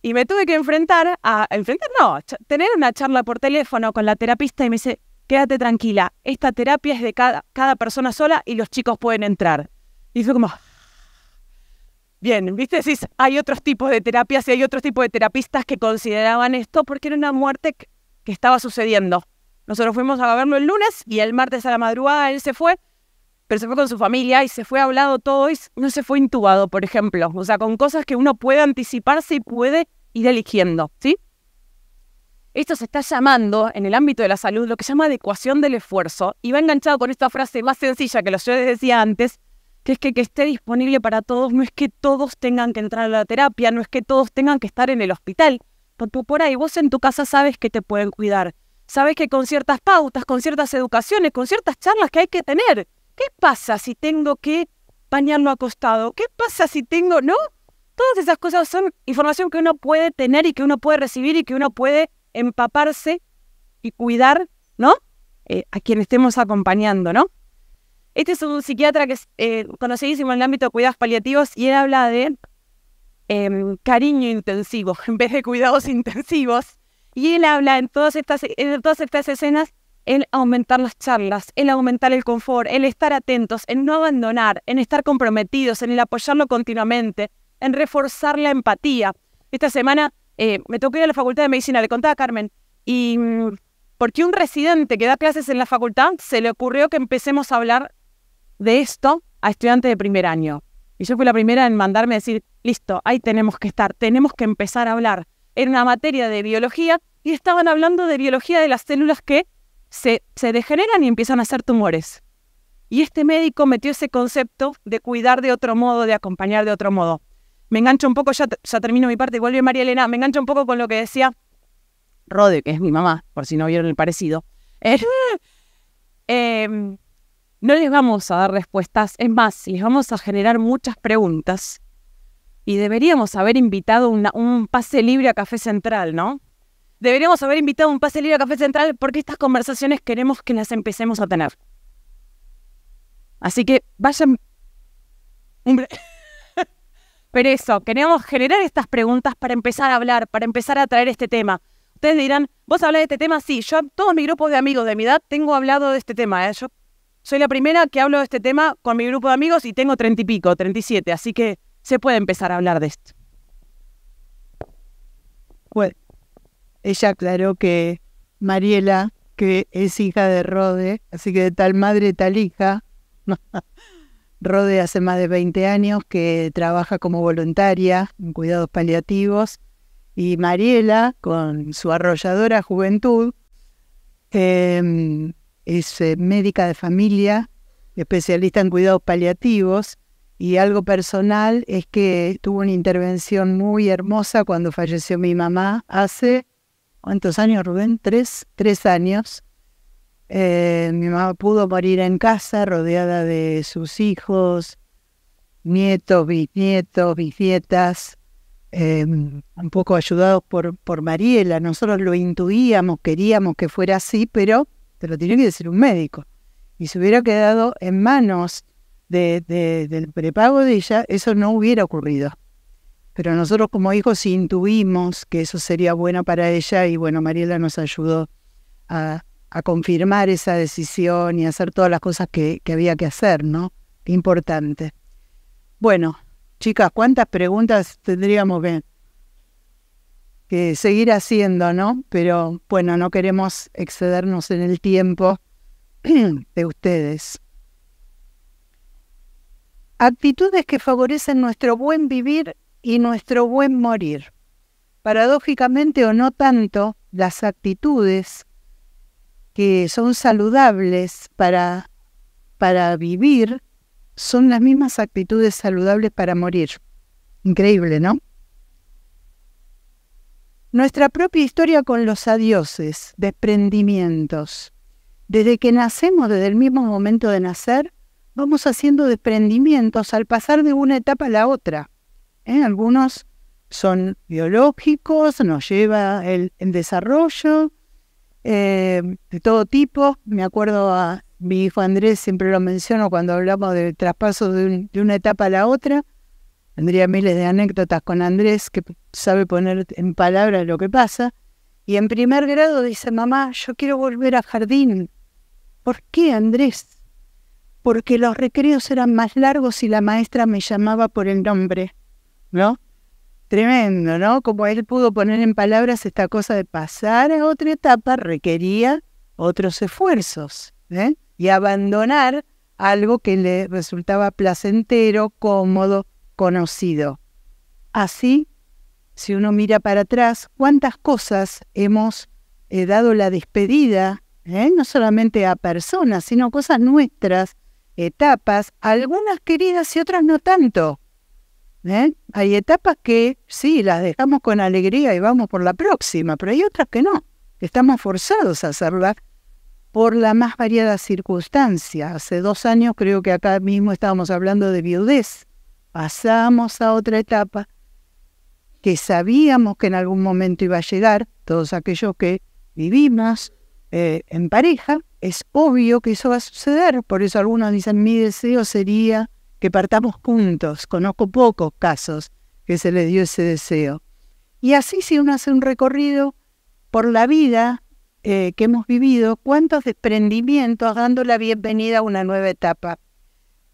Y me tuve que enfrentar a, enfrentar no, tener una charla por teléfono con la terapista y me dice, quédate tranquila, esta terapia es de cada, cada persona sola y los chicos pueden entrar. Y fue como, Bien, viste, si hay otros tipos de terapias y hay otros tipos de terapistas que consideraban esto porque era una muerte que estaba sucediendo. Nosotros fuimos a verlo el lunes y el martes a la madrugada él se fue, pero se fue con su familia y se fue hablado todo y no se fue intubado, por ejemplo. O sea, con cosas que uno puede anticiparse y puede ir eligiendo, ¿sí? Esto se está llamando, en el ámbito de la salud, lo que se llama adecuación del esfuerzo y va enganchado con esta frase más sencilla que los yo les decía antes, que es que, esté disponible para todos, no es que todos tengan que entrar a la terapia, no es que todos tengan que estar en el hospital, porque por ahí vos en tu casa sabes que te pueden cuidar, sabes que con ciertas pautas, con ciertas educaciones, con ciertas charlas que hay que tener, ¿qué pasa si tengo que bañarlo acostado? ¿Qué pasa si tengo, no? Todas esas cosas son información que uno puede tener y que uno puede recibir y que uno puede empaparse y cuidar, ¿no? Eh, a quien estemos acompañando, ¿no? Este es un psiquiatra que es eh, conocidísimo en el ámbito de cuidados paliativos y él habla de em, cariño intensivo en vez de cuidados intensivos. Y él habla en todas estas, en todas estas escenas el aumentar las charlas, el aumentar el confort, en estar atentos, en no abandonar, en estar comprometidos, en el apoyarlo continuamente, en reforzar la empatía. Esta semana eh, me tocó ir a la Facultad de Medicina, le contaba a Carmen, y mm, porque un residente que da clases en la facultad se le ocurrió que empecemos a hablar de esto a estudiantes de primer año. Y yo fui la primera en mandarme a decir, listo, ahí tenemos que estar, tenemos que empezar a hablar. Era una materia de biología y estaban hablando de biología de las células que se, se degeneran y empiezan a hacer tumores. Y este médico metió ese concepto de cuidar de otro modo, de acompañar de otro modo. Me engancho un poco, ya, ya termino mi parte, vuelve María Elena, me engancho un poco con lo que decía Rode, que es mi mamá, por si no vieron el parecido. eh, no les vamos a dar respuestas, es más, les vamos a generar muchas preguntas y deberíamos haber invitado un pase libre a Café Central, ¿no? Deberíamos haber invitado un pase libre a Café Central porque estas conversaciones queremos que las empecemos a tener. Así que vayan... Pero eso, queremos generar estas preguntas para empezar a hablar, para empezar a traer este tema. Ustedes dirán, vos hablas de este tema, sí, yo todos mis grupos de amigos de mi edad tengo hablado de este tema, ¿eh? yo soy la primera que hablo de este tema con mi grupo de amigos y tengo treinta y pico, treinta y siete, así que se puede empezar a hablar de esto. Bueno, ella aclaró que Mariela, que es hija de Rode, así que de tal madre, tal hija, Rode hace más de 20 años que trabaja como voluntaria en cuidados paliativos y Mariela, con su arrolladora juventud, eh, es eh, médica de familia, especialista en cuidados paliativos y algo personal es que tuvo una intervención muy hermosa cuando falleció mi mamá hace, ¿cuántos años Rubén? Tres, tres años. Eh, mi mamá pudo morir en casa rodeada de sus hijos, nietos, bisnietos, bisnietas, em, un poco ayudados por, por Mariela. Nosotros lo intuíamos, queríamos que fuera así, pero te lo tiene que decir un médico. Y si hubiera quedado en manos de, del prepago de ella, eso no hubiera ocurrido. Pero nosotros como hijos intuimos que eso sería bueno para ella y bueno, Mariela nos ayudó a, a confirmar esa decisión y hacer todas las cosas que, que había que hacer, ¿no? Importante. Bueno, chicas, ¿cuántas preguntas tendríamos que que seguir haciendo, ¿no? Pero bueno, no queremos excedernos en el tiempo de ustedes. Actitudes que favorecen nuestro buen vivir y nuestro buen morir. Paradójicamente o no tanto, las actitudes que son saludables para, para vivir son las mismas actitudes saludables para morir. Increíble, ¿no? Nuestra propia historia con los adioses, desprendimientos. Desde que nacemos, desde el mismo momento de nacer, vamos haciendo desprendimientos al pasar de una etapa a la otra. ¿Eh? Algunos son biológicos, nos lleva el, desarrollo eh, de todo tipo. Me acuerdo a mi hijo Andrés, siempre lo menciono cuando hablamos del traspaso de, de una etapa a la otra. Tendría miles de anécdotas con Andrés que sabe poner en palabras lo que pasa. Y en primer grado dice, mamá, yo quiero volver a jardín. ¿Por qué, Andrés? Porque los recreos eran más largos y la maestra me llamaba por el nombre. ¿No? Tremendo, ¿no? Como él pudo poner en palabras esta cosa de pasar a otra etapa requería otros esfuerzos ¿eh? y abandonar algo que le resultaba placentero, cómodo, conocido. Así, si uno mira para atrás, cuántas cosas hemos eh, dado la despedida, eh, no solamente a personas, sino cosas nuestras, etapas, algunas queridas y otras no tanto. Eh. Hay etapas que sí, las dejamos con alegría y vamos por la próxima, pero hay otras que no, estamos forzados a hacerlas por la más variada circunstancia. Hace dos años creo que acá mismo estábamos hablando de viudez pasamos a otra etapa que sabíamos que en algún momento iba a llegar, todos aquellos que vivimos eh, en pareja, es obvio que eso va a suceder, por eso algunos dicen, mi deseo sería que partamos juntos, conozco pocos casos que se les dio ese deseo. Y así si uno hace un recorrido por la vida eh, que hemos vivido, cuántos desprendimientos dando la bienvenida a una nueva etapa.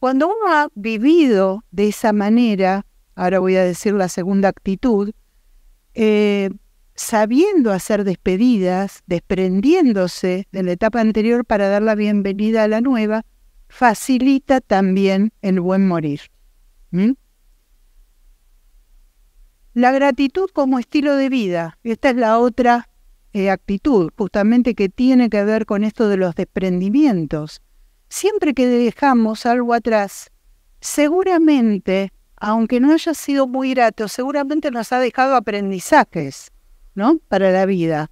Cuando uno ha vivido de esa manera, ahora voy a decir la segunda actitud, eh, sabiendo hacer despedidas, desprendiéndose de la etapa anterior para dar la bienvenida a la nueva, facilita también el buen morir. La gratitud como estilo de vida, esta es la otra eh, actitud justamente que tiene que ver con esto de los desprendimientos siempre que dejamos algo atrás, seguramente, aunque no haya sido muy grato, seguramente nos ha dejado aprendizajes, ¿no? Para la vida.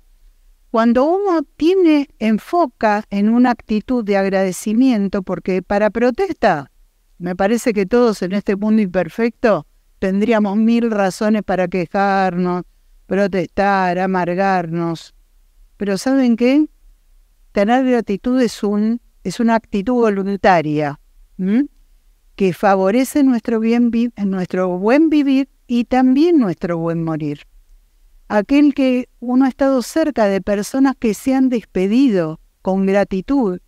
Cuando uno tiene, enfoca en una actitud de agradecimiento, porque para protesta, me parece que todos en este mundo imperfecto tendríamos mil razones para quejarnos, protestar, amargarnos. Pero ¿saben qué? Tener gratitud es un es una actitud voluntaria que favorece nuestro, bien nuestro buen vivir y también nuestro buen morir. Aquel que uno ha estado cerca de personas que se han despedido con gratitud.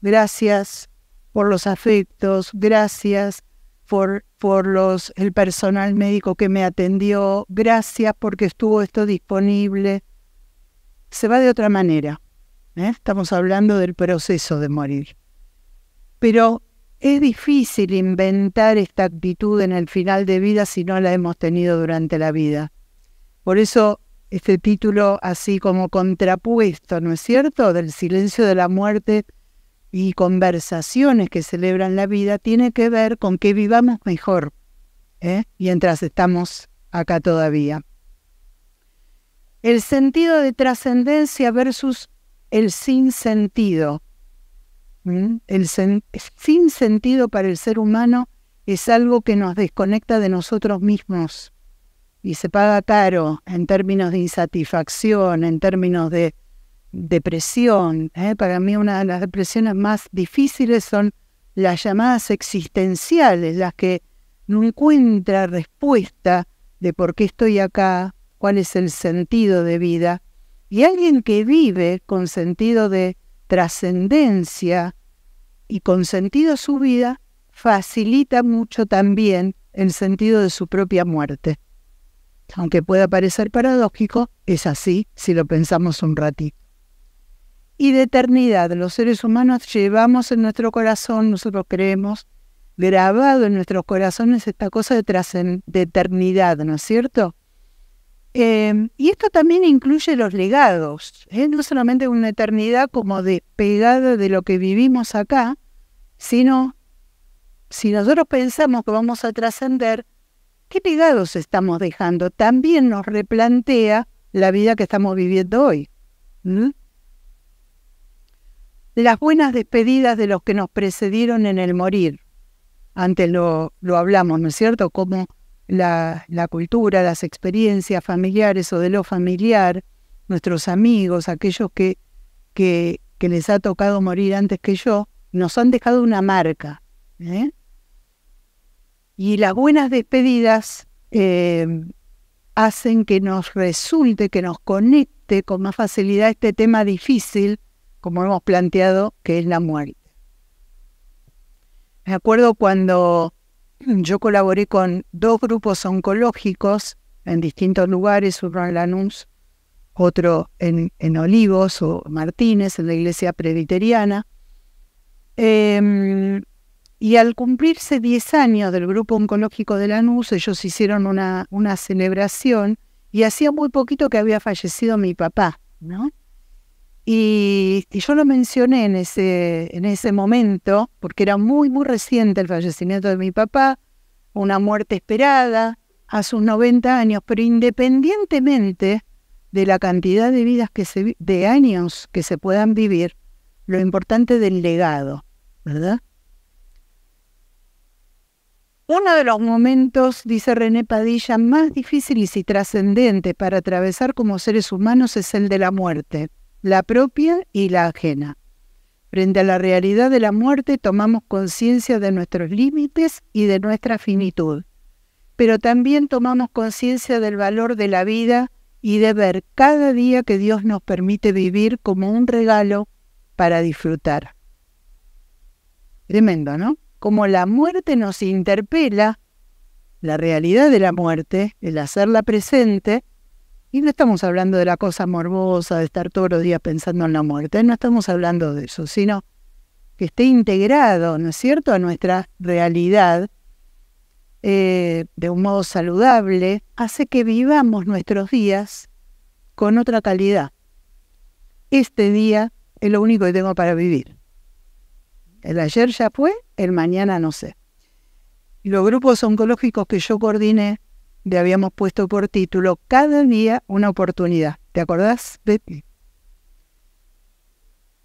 Gracias por los afectos, gracias por, los, el personal médico que me atendió, gracias porque estuvo esto disponible. Se va de otra manera. ¿eh? estamos hablando del proceso de morir. Pero es difícil inventar esta actitud en el final de vida si no la hemos tenido durante la vida. Por eso este título así como contrapuesto, ¿no es cierto?, del silencio de la muerte y conversaciones que celebran la vida, tiene que ver con que vivamos mejor ¿eh? mientras estamos acá todavía. El sentido de trascendencia versus el sin sentido, ¿Mm? El sin sentido para el ser humano es algo que nos desconecta de nosotros mismos y se paga caro en términos de insatisfacción, en términos de depresión. ¿eh? Para mí una de las depresiones más difíciles son las llamadas existenciales, las que no encuentra respuesta de por qué estoy acá, cuál es el sentido de vida. Y alguien que vive con sentido de trascendencia y con sentido su vida, facilita mucho también el sentido de su propia muerte. Aunque pueda parecer paradójico, es así si lo pensamos un ratito. Y de eternidad, los seres humanos llevamos en nuestro corazón, nosotros creemos, grabado en nuestros corazones esta cosa de, de eternidad, ¿no es cierto? Em, y esto también incluye los legados, ¿eh? no solamente una eternidad como despegada de lo que vivimos acá, sino si nosotros pensamos que vamos a trascender, ¿qué legados estamos dejando? También nos replantea la vida que estamos viviendo hoy. Las buenas despedidas de los que nos precedieron en el morir. Antes lo, lo hablamos, ¿no es cierto? Como la, cultura, las experiencias familiares o de lo familiar, nuestros amigos, aquellos que, que, les ha tocado morir antes que yo, nos han dejado una marca. ¿eh? Y las buenas despedidas eh, hacen que nos resulte, que nos conecte con más facilidad este tema difícil, como hemos planteado, que es la muerte. Me acuerdo cuando yo colaboré con dos grupos oncológicos en distintos lugares, uno en Lanús, otro en, Olivos o Martínez, en la iglesia presbiteriana. Em, y al cumplirse 10 años del grupo oncológico de Lanús, ellos hicieron una, una celebración y hacía muy poquito que había fallecido mi papá, ¿no? Y, yo lo mencioné en ese, momento, porque era muy, muy reciente el fallecimiento de mi papá, una muerte esperada a sus 90 años, pero independientemente de la cantidad de vidas que se, de años que se puedan vivir, lo importante del legado, ¿verdad? Uno de los momentos, dice René Padilla, más difíciles y trascendentes para atravesar como seres humanos es el de la muerte la propia y la ajena. Frente a la realidad de la muerte tomamos conciencia de nuestros límites y de nuestra finitud, pero también tomamos conciencia del valor de la vida y de ver cada día que Dios nos permite vivir como un regalo para disfrutar. Tremendo, ¿no? Como la muerte nos interpela, la realidad de la muerte, el hacerla presente, y no estamos hablando de la cosa morbosa, de estar todos los días pensando en la muerte, no estamos hablando de eso, sino que esté integrado, ¿no es cierto?, a nuestra realidad eh, de un modo saludable, hace que vivamos nuestros días con otra calidad. Este día es lo único que tengo para vivir. El ayer ya fue, el mañana no sé. Los grupos oncológicos que yo coordiné le habíamos puesto por título Cada día una oportunidad. ¿Te acordás, Betty?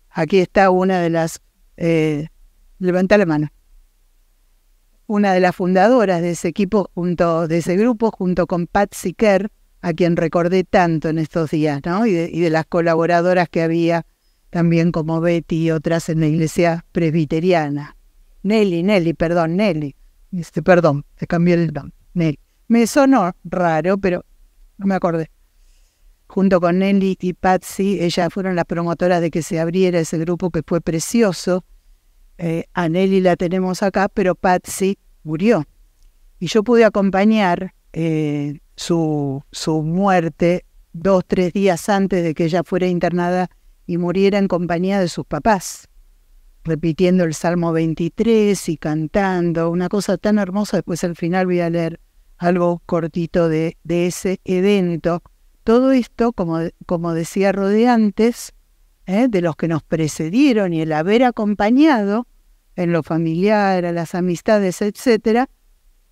Aquí está una de las... Eh, levanta la mano. Una de las fundadoras de ese equipo, junto, de ese grupo, junto con Pat Siker, a quien recordé tanto en estos días, ¿no? Y de, las colaboradoras que había también como Betty y otras en la iglesia presbiteriana. Nelly, Nelly, perdón, Nelly. Este, perdón, cambié el nombre. Nelly. Me sonó raro, pero no me acordé. Junto con Nelly y Patsy, ellas fueron las promotoras de que se abriera ese grupo que fue precioso. Eh, a Nelly la tenemos acá, pero Patsy murió. Y yo pude acompañar eh, su, su muerte dos, tres días antes de que ella fuera internada y muriera en compañía de sus papás, repitiendo el Salmo 23 y cantando, una cosa tan hermosa, después al final voy a leer algo cortito de, ese evento. Todo esto, como, decía Rodeantes, ¿eh? de los que nos precedieron y el haber acompañado en lo familiar, a las amistades, etcétera,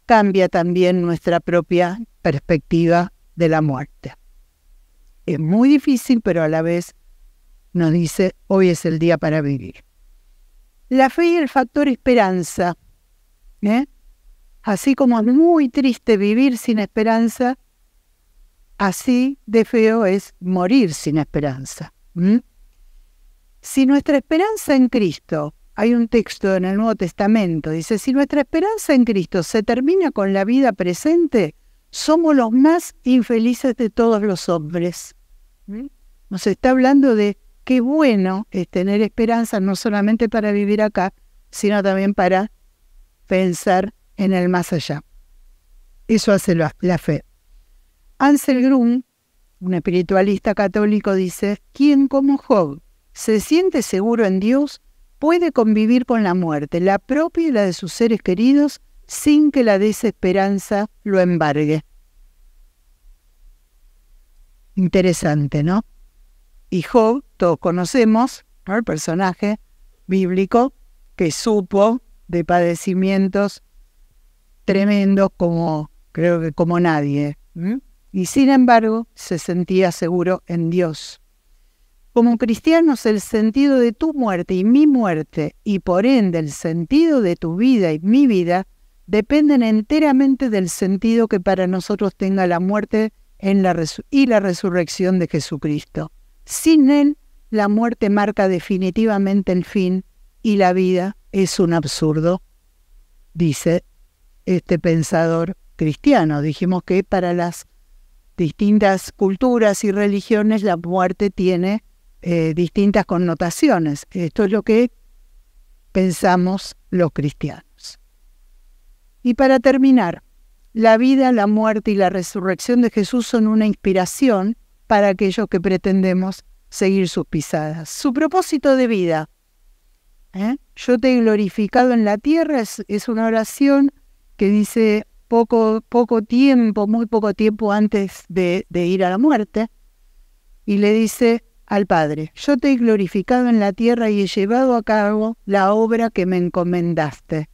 cambia también nuestra propia perspectiva de la muerte. Es muy difícil, pero a la vez nos dice, hoy es el día para vivir. La fe y el factor esperanza. ¿eh? Así como es muy triste vivir sin esperanza, así de feo es morir sin esperanza. Si nuestra esperanza en Cristo, hay un texto en el Nuevo Testamento, dice, si nuestra esperanza en Cristo se termina con la vida presente, somos los más infelices de todos los hombres. Nos está hablando de qué bueno es tener esperanza no solamente para vivir acá, sino también para pensar en el más allá. Eso hace la, fe. Ansel Grun, un espiritualista católico, dice, quien como Job se siente seguro en Dios puede convivir con la muerte, la propia y la de sus seres queridos, sin que la desesperanza lo embargue. Interesante, ¿no? Y Job, todos conocemos, ¿no? el personaje bíblico que supo de padecimientos Tremendo como creo que como nadie. Y sin embargo se sentía seguro en Dios. Como cristianos, el sentido de tu muerte y mi muerte, y por ende el sentido de tu vida y mi vida, dependen enteramente del sentido que para nosotros tenga la muerte en y la resurrección de Jesucristo. Sin Él, la muerte marca definitivamente el fin y la vida es un absurdo, dice este pensador cristiano. Dijimos que para las distintas culturas y religiones la muerte tiene eh, distintas connotaciones. Esto es lo que pensamos los cristianos. Y para terminar, la vida, la muerte y la resurrección de Jesús son una inspiración para aquellos que pretendemos seguir sus pisadas. Su propósito de vida, ¿eh? yo te he glorificado en la tierra, es una oración que dice poco, poco tiempo, muy poco tiempo antes de, de ir a la muerte, y le dice al Padre, yo te he glorificado en la tierra y he llevado a cabo la obra que me encomendaste.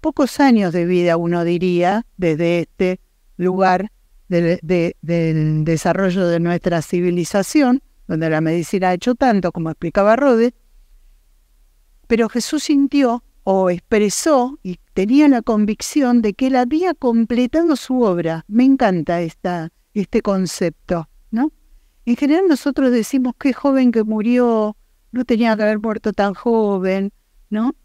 Pocos años de vida, uno diría, desde este lugar del desarrollo de nuestra civilización, donde la medicina ha hecho tanto, como explicaba Rode, pero Jesús sintió o expresó y tenía la convicción de que él había completado su obra. Me encanta este concepto, ¿no? En general nosotros decimos qué joven que murió, no tenía que haber muerto tan joven, ¿no?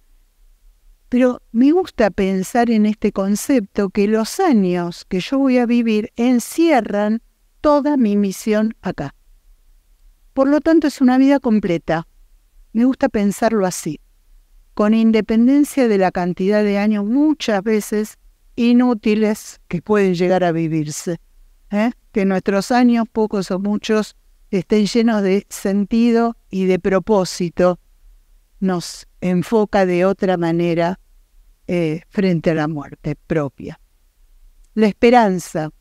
Pero me gusta pensar en este concepto que los años que yo voy a vivir encierran toda mi misión acá. Por lo tanto, es una vida completa. Me gusta pensarlo así con independencia de la cantidad de años muchas veces inútiles que pueden llegar a vivirse. ¿eh? Que nuestros años, pocos o muchos, estén llenos de sentido y de propósito, nos enfoca de otra manera eh, frente a la muerte propia. La esperanza.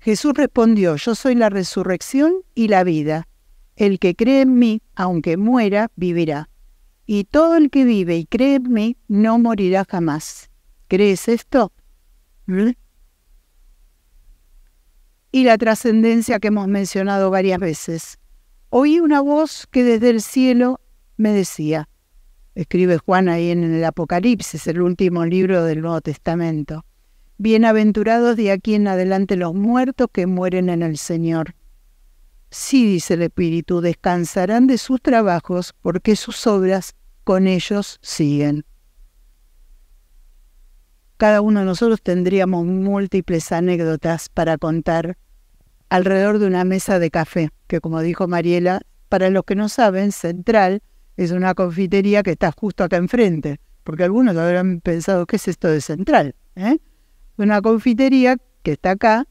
Jesús respondió, yo soy la resurrección y la vida. El que cree en mí, aunque muera, vivirá y todo el que vive y cree en mí no morirá jamás. ¿Crees esto? ¿Mm? Y la trascendencia que hemos mencionado varias veces. Oí una voz que desde el cielo me decía, escribe Juan ahí en el Apocalipsis, el último libro del Nuevo Testamento, bienaventurados de aquí en adelante los muertos que mueren en el Señor. Sí, dice el Espíritu, descansarán de sus trabajos porque sus obras con ellos siguen. Cada uno de nosotros tendríamos múltiples anécdotas para contar alrededor de una mesa de café, que como dijo Mariela, para los que no saben, Central es una confitería que está justo acá enfrente, porque algunos habrán pensado, ¿qué es esto de Central? ¿Eh? Una confitería que está acá,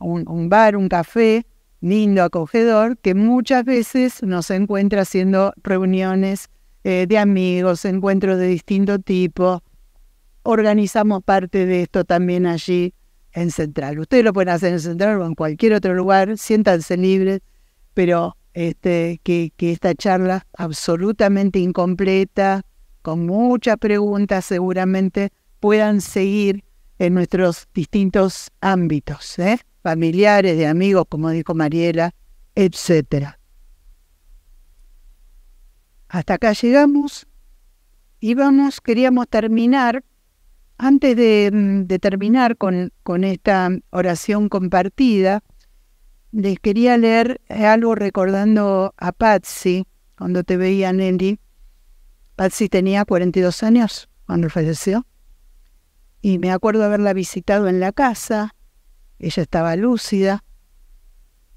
un, un bar, un café, lindo, acogedor, que muchas veces nos encuentra haciendo reuniones eh, de amigos, encuentros de distinto tipo. Organizamos parte de esto también allí en Central. Ustedes lo pueden hacer en Central o en cualquier otro lugar, siéntanse libres, pero este, que, que esta charla absolutamente incompleta, con muchas preguntas seguramente, puedan seguir en nuestros distintos ámbitos, ¿eh? familiares, de amigos, como dijo Mariela, etcétera. Hasta acá llegamos. Íbamos, queríamos terminar, antes mm, de, terminar con, con esta oración compartida, les quería leer algo recordando a Patsy, cuando te veía Nelly. Patsy tenía 42 años cuando falleció. Y me acuerdo haberla visitado en la casa. Ella estaba lúcida.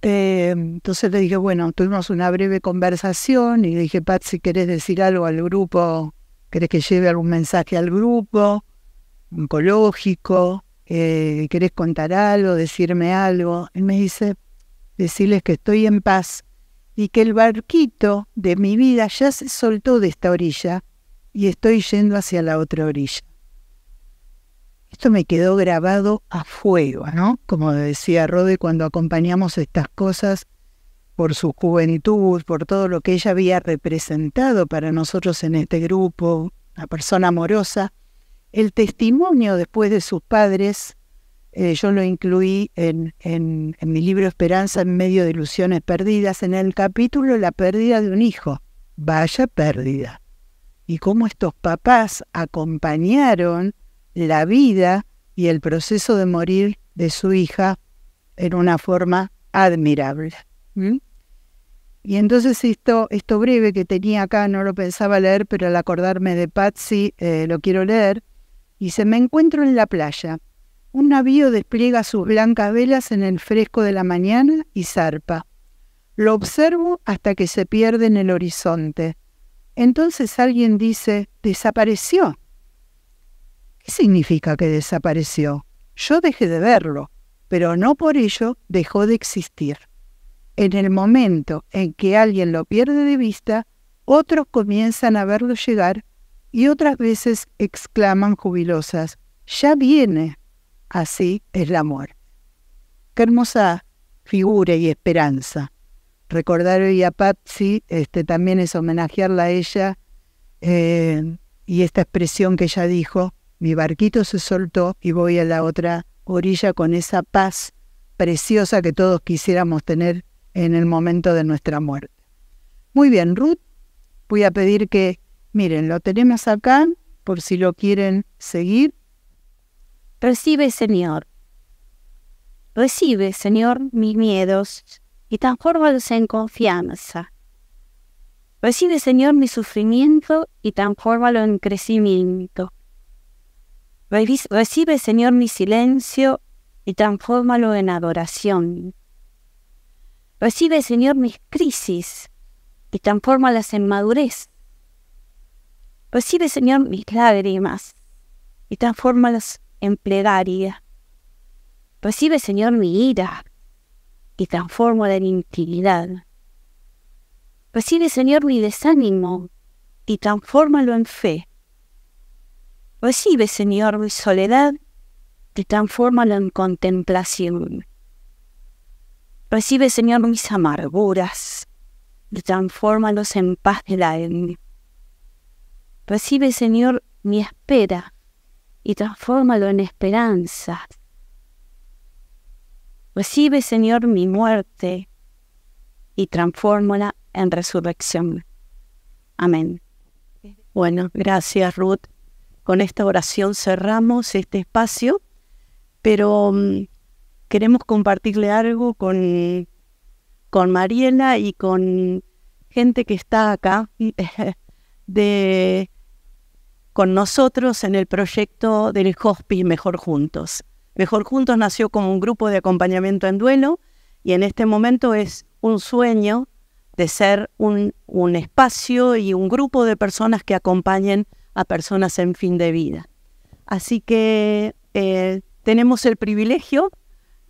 Eh, entonces le dije, bueno, tuvimos una breve conversación y le dije, Pat, si querés decir algo al grupo, querés que lleve algún mensaje al grupo oncológico, eh, querés contar algo, decirme algo. Él me dice, decirles que estoy en paz y que el barquito de mi vida ya se soltó de esta orilla y estoy yendo hacia la otra orilla. Esto me quedó grabado a fuego, ¿no? Como decía Rode, cuando acompañamos estas cosas por su juventud, por todo lo que ella había representado para nosotros en este grupo, una persona amorosa, el testimonio después de sus padres, eh, yo lo incluí en, en mi libro Esperanza en medio de ilusiones perdidas, en el capítulo La pérdida de un hijo. Vaya pérdida. Y cómo estos papás acompañaron la vida y el proceso de morir de su hija en una forma admirable. Y entonces esto, esto breve que tenía acá, no lo pensaba leer, pero al acordarme de Patsy eh, lo quiero leer. Y se me encuentro en la playa. Un navío despliega sus blancas velas en el fresco de la mañana y zarpa. Lo observo hasta que se pierde en el horizonte. Entonces alguien dice, desapareció. ¿Qué significa que desapareció? Yo dejé de verlo, pero no por ello dejó de existir. En el momento en que alguien lo pierde de vista, otros comienzan a verlo llegar y otras veces exclaman jubilosas, ya viene. Así es el amor. Qué hermosa figura y esperanza. Recordar hoy a Patsy este, también es homenajearla a ella eh, y esta expresión que ella dijo, mi barquito se soltó y voy a la otra orilla con esa paz preciosa que todos quisiéramos tener en el momento de nuestra muerte. Muy bien, Ruth, voy a pedir que, miren, lo tenemos acá por si lo quieren seguir. Recibe, Señor. Recibe, Señor, mis miedos y transformalos en confianza. Recibe, Señor, mi sufrimiento y transformalo en crecimiento. Recibe, Señor, mi silencio y transfórmalo en adoración. Recibe, Señor, mis crisis y transfórmalas en madurez. Recibe, Señor, mis lágrimas y transfórmalas en plegaria. Recibe, Señor, mi ira y transfórmala en intimidad. Recibe, Señor, mi desánimo y transfórmalo en fe. Recibe, pues Señor, mi soledad, y transfórmalo en contemplación. Recibe, Señor, mis amarguras, y transfórmalos en paz de la alma. Recibe, Señor, mi espera, y transfórmalo en esperanza. Recibe, Señor, mi muerte, y transfórmala en resurrección. Amén. Bueno, gracias Ruth. Con esta oración cerramos este espacio, pero mm, queremos compartirle algo con, con Mariela y con gente que está acá de, con nosotros en el proyecto del hospice Mejor Juntos. Mejor Juntos nació como un grupo de acompañamiento en duelo y en este momento es un sueño de ser un, un espacio y un grupo de personas que acompañen a personas en fin de vida. Así que eh, tenemos el privilegio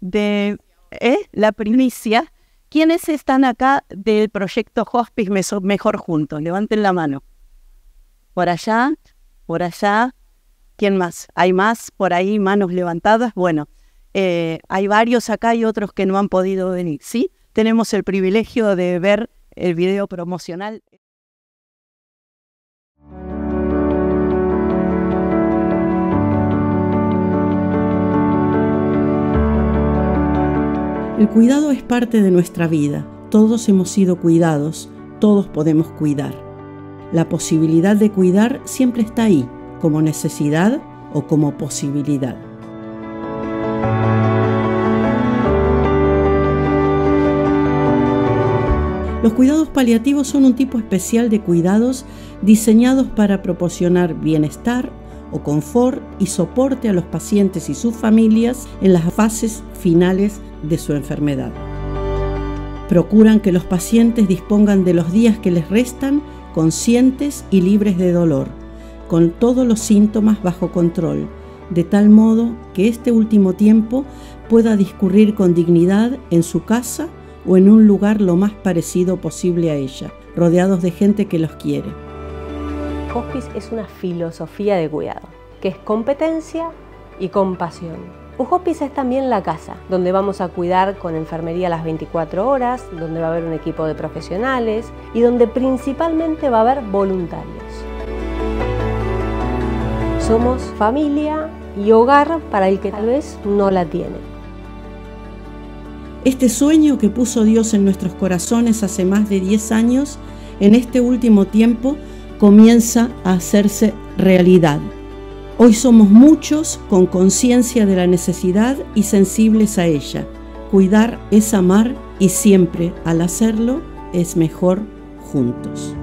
de eh, la primicia. ¿Quiénes están acá del proyecto Hospice Mejor Juntos? Levanten la mano. Por allá, por allá. ¿Quién más? ¿Hay más por ahí, manos levantadas? Bueno, eh, hay varios acá y otros que no han podido venir. Sí, tenemos el privilegio de ver el video promocional. El cuidado es parte de nuestra vida. Todos hemos sido cuidados, todos podemos cuidar. La posibilidad de cuidar siempre está ahí, como necesidad o como posibilidad. Los cuidados paliativos son un tipo especial de cuidados diseñados para proporcionar bienestar o confort y soporte a los pacientes y sus familias en las fases finales de su enfermedad. Procuran que los pacientes dispongan de los días que les restan conscientes y libres de dolor, con todos los síntomas bajo control, de tal modo que este último tiempo pueda discurrir con dignidad en su casa o en un lugar lo más parecido posible a ella, rodeados de gente que los quiere hospice es una filosofía de cuidado, que es competencia y compasión. Un hospice es también la casa, donde vamos a cuidar con enfermería las 24 horas, donde va a haber un equipo de profesionales y donde principalmente va a haber voluntarios. Somos familia y hogar para el que tal vez no la tiene. Este sueño que puso Dios en nuestros corazones hace más de 10 años, en este último tiempo, comienza a hacerse realidad. Hoy somos muchos con conciencia de la necesidad y sensibles a ella. Cuidar es amar y siempre al hacerlo es mejor juntos.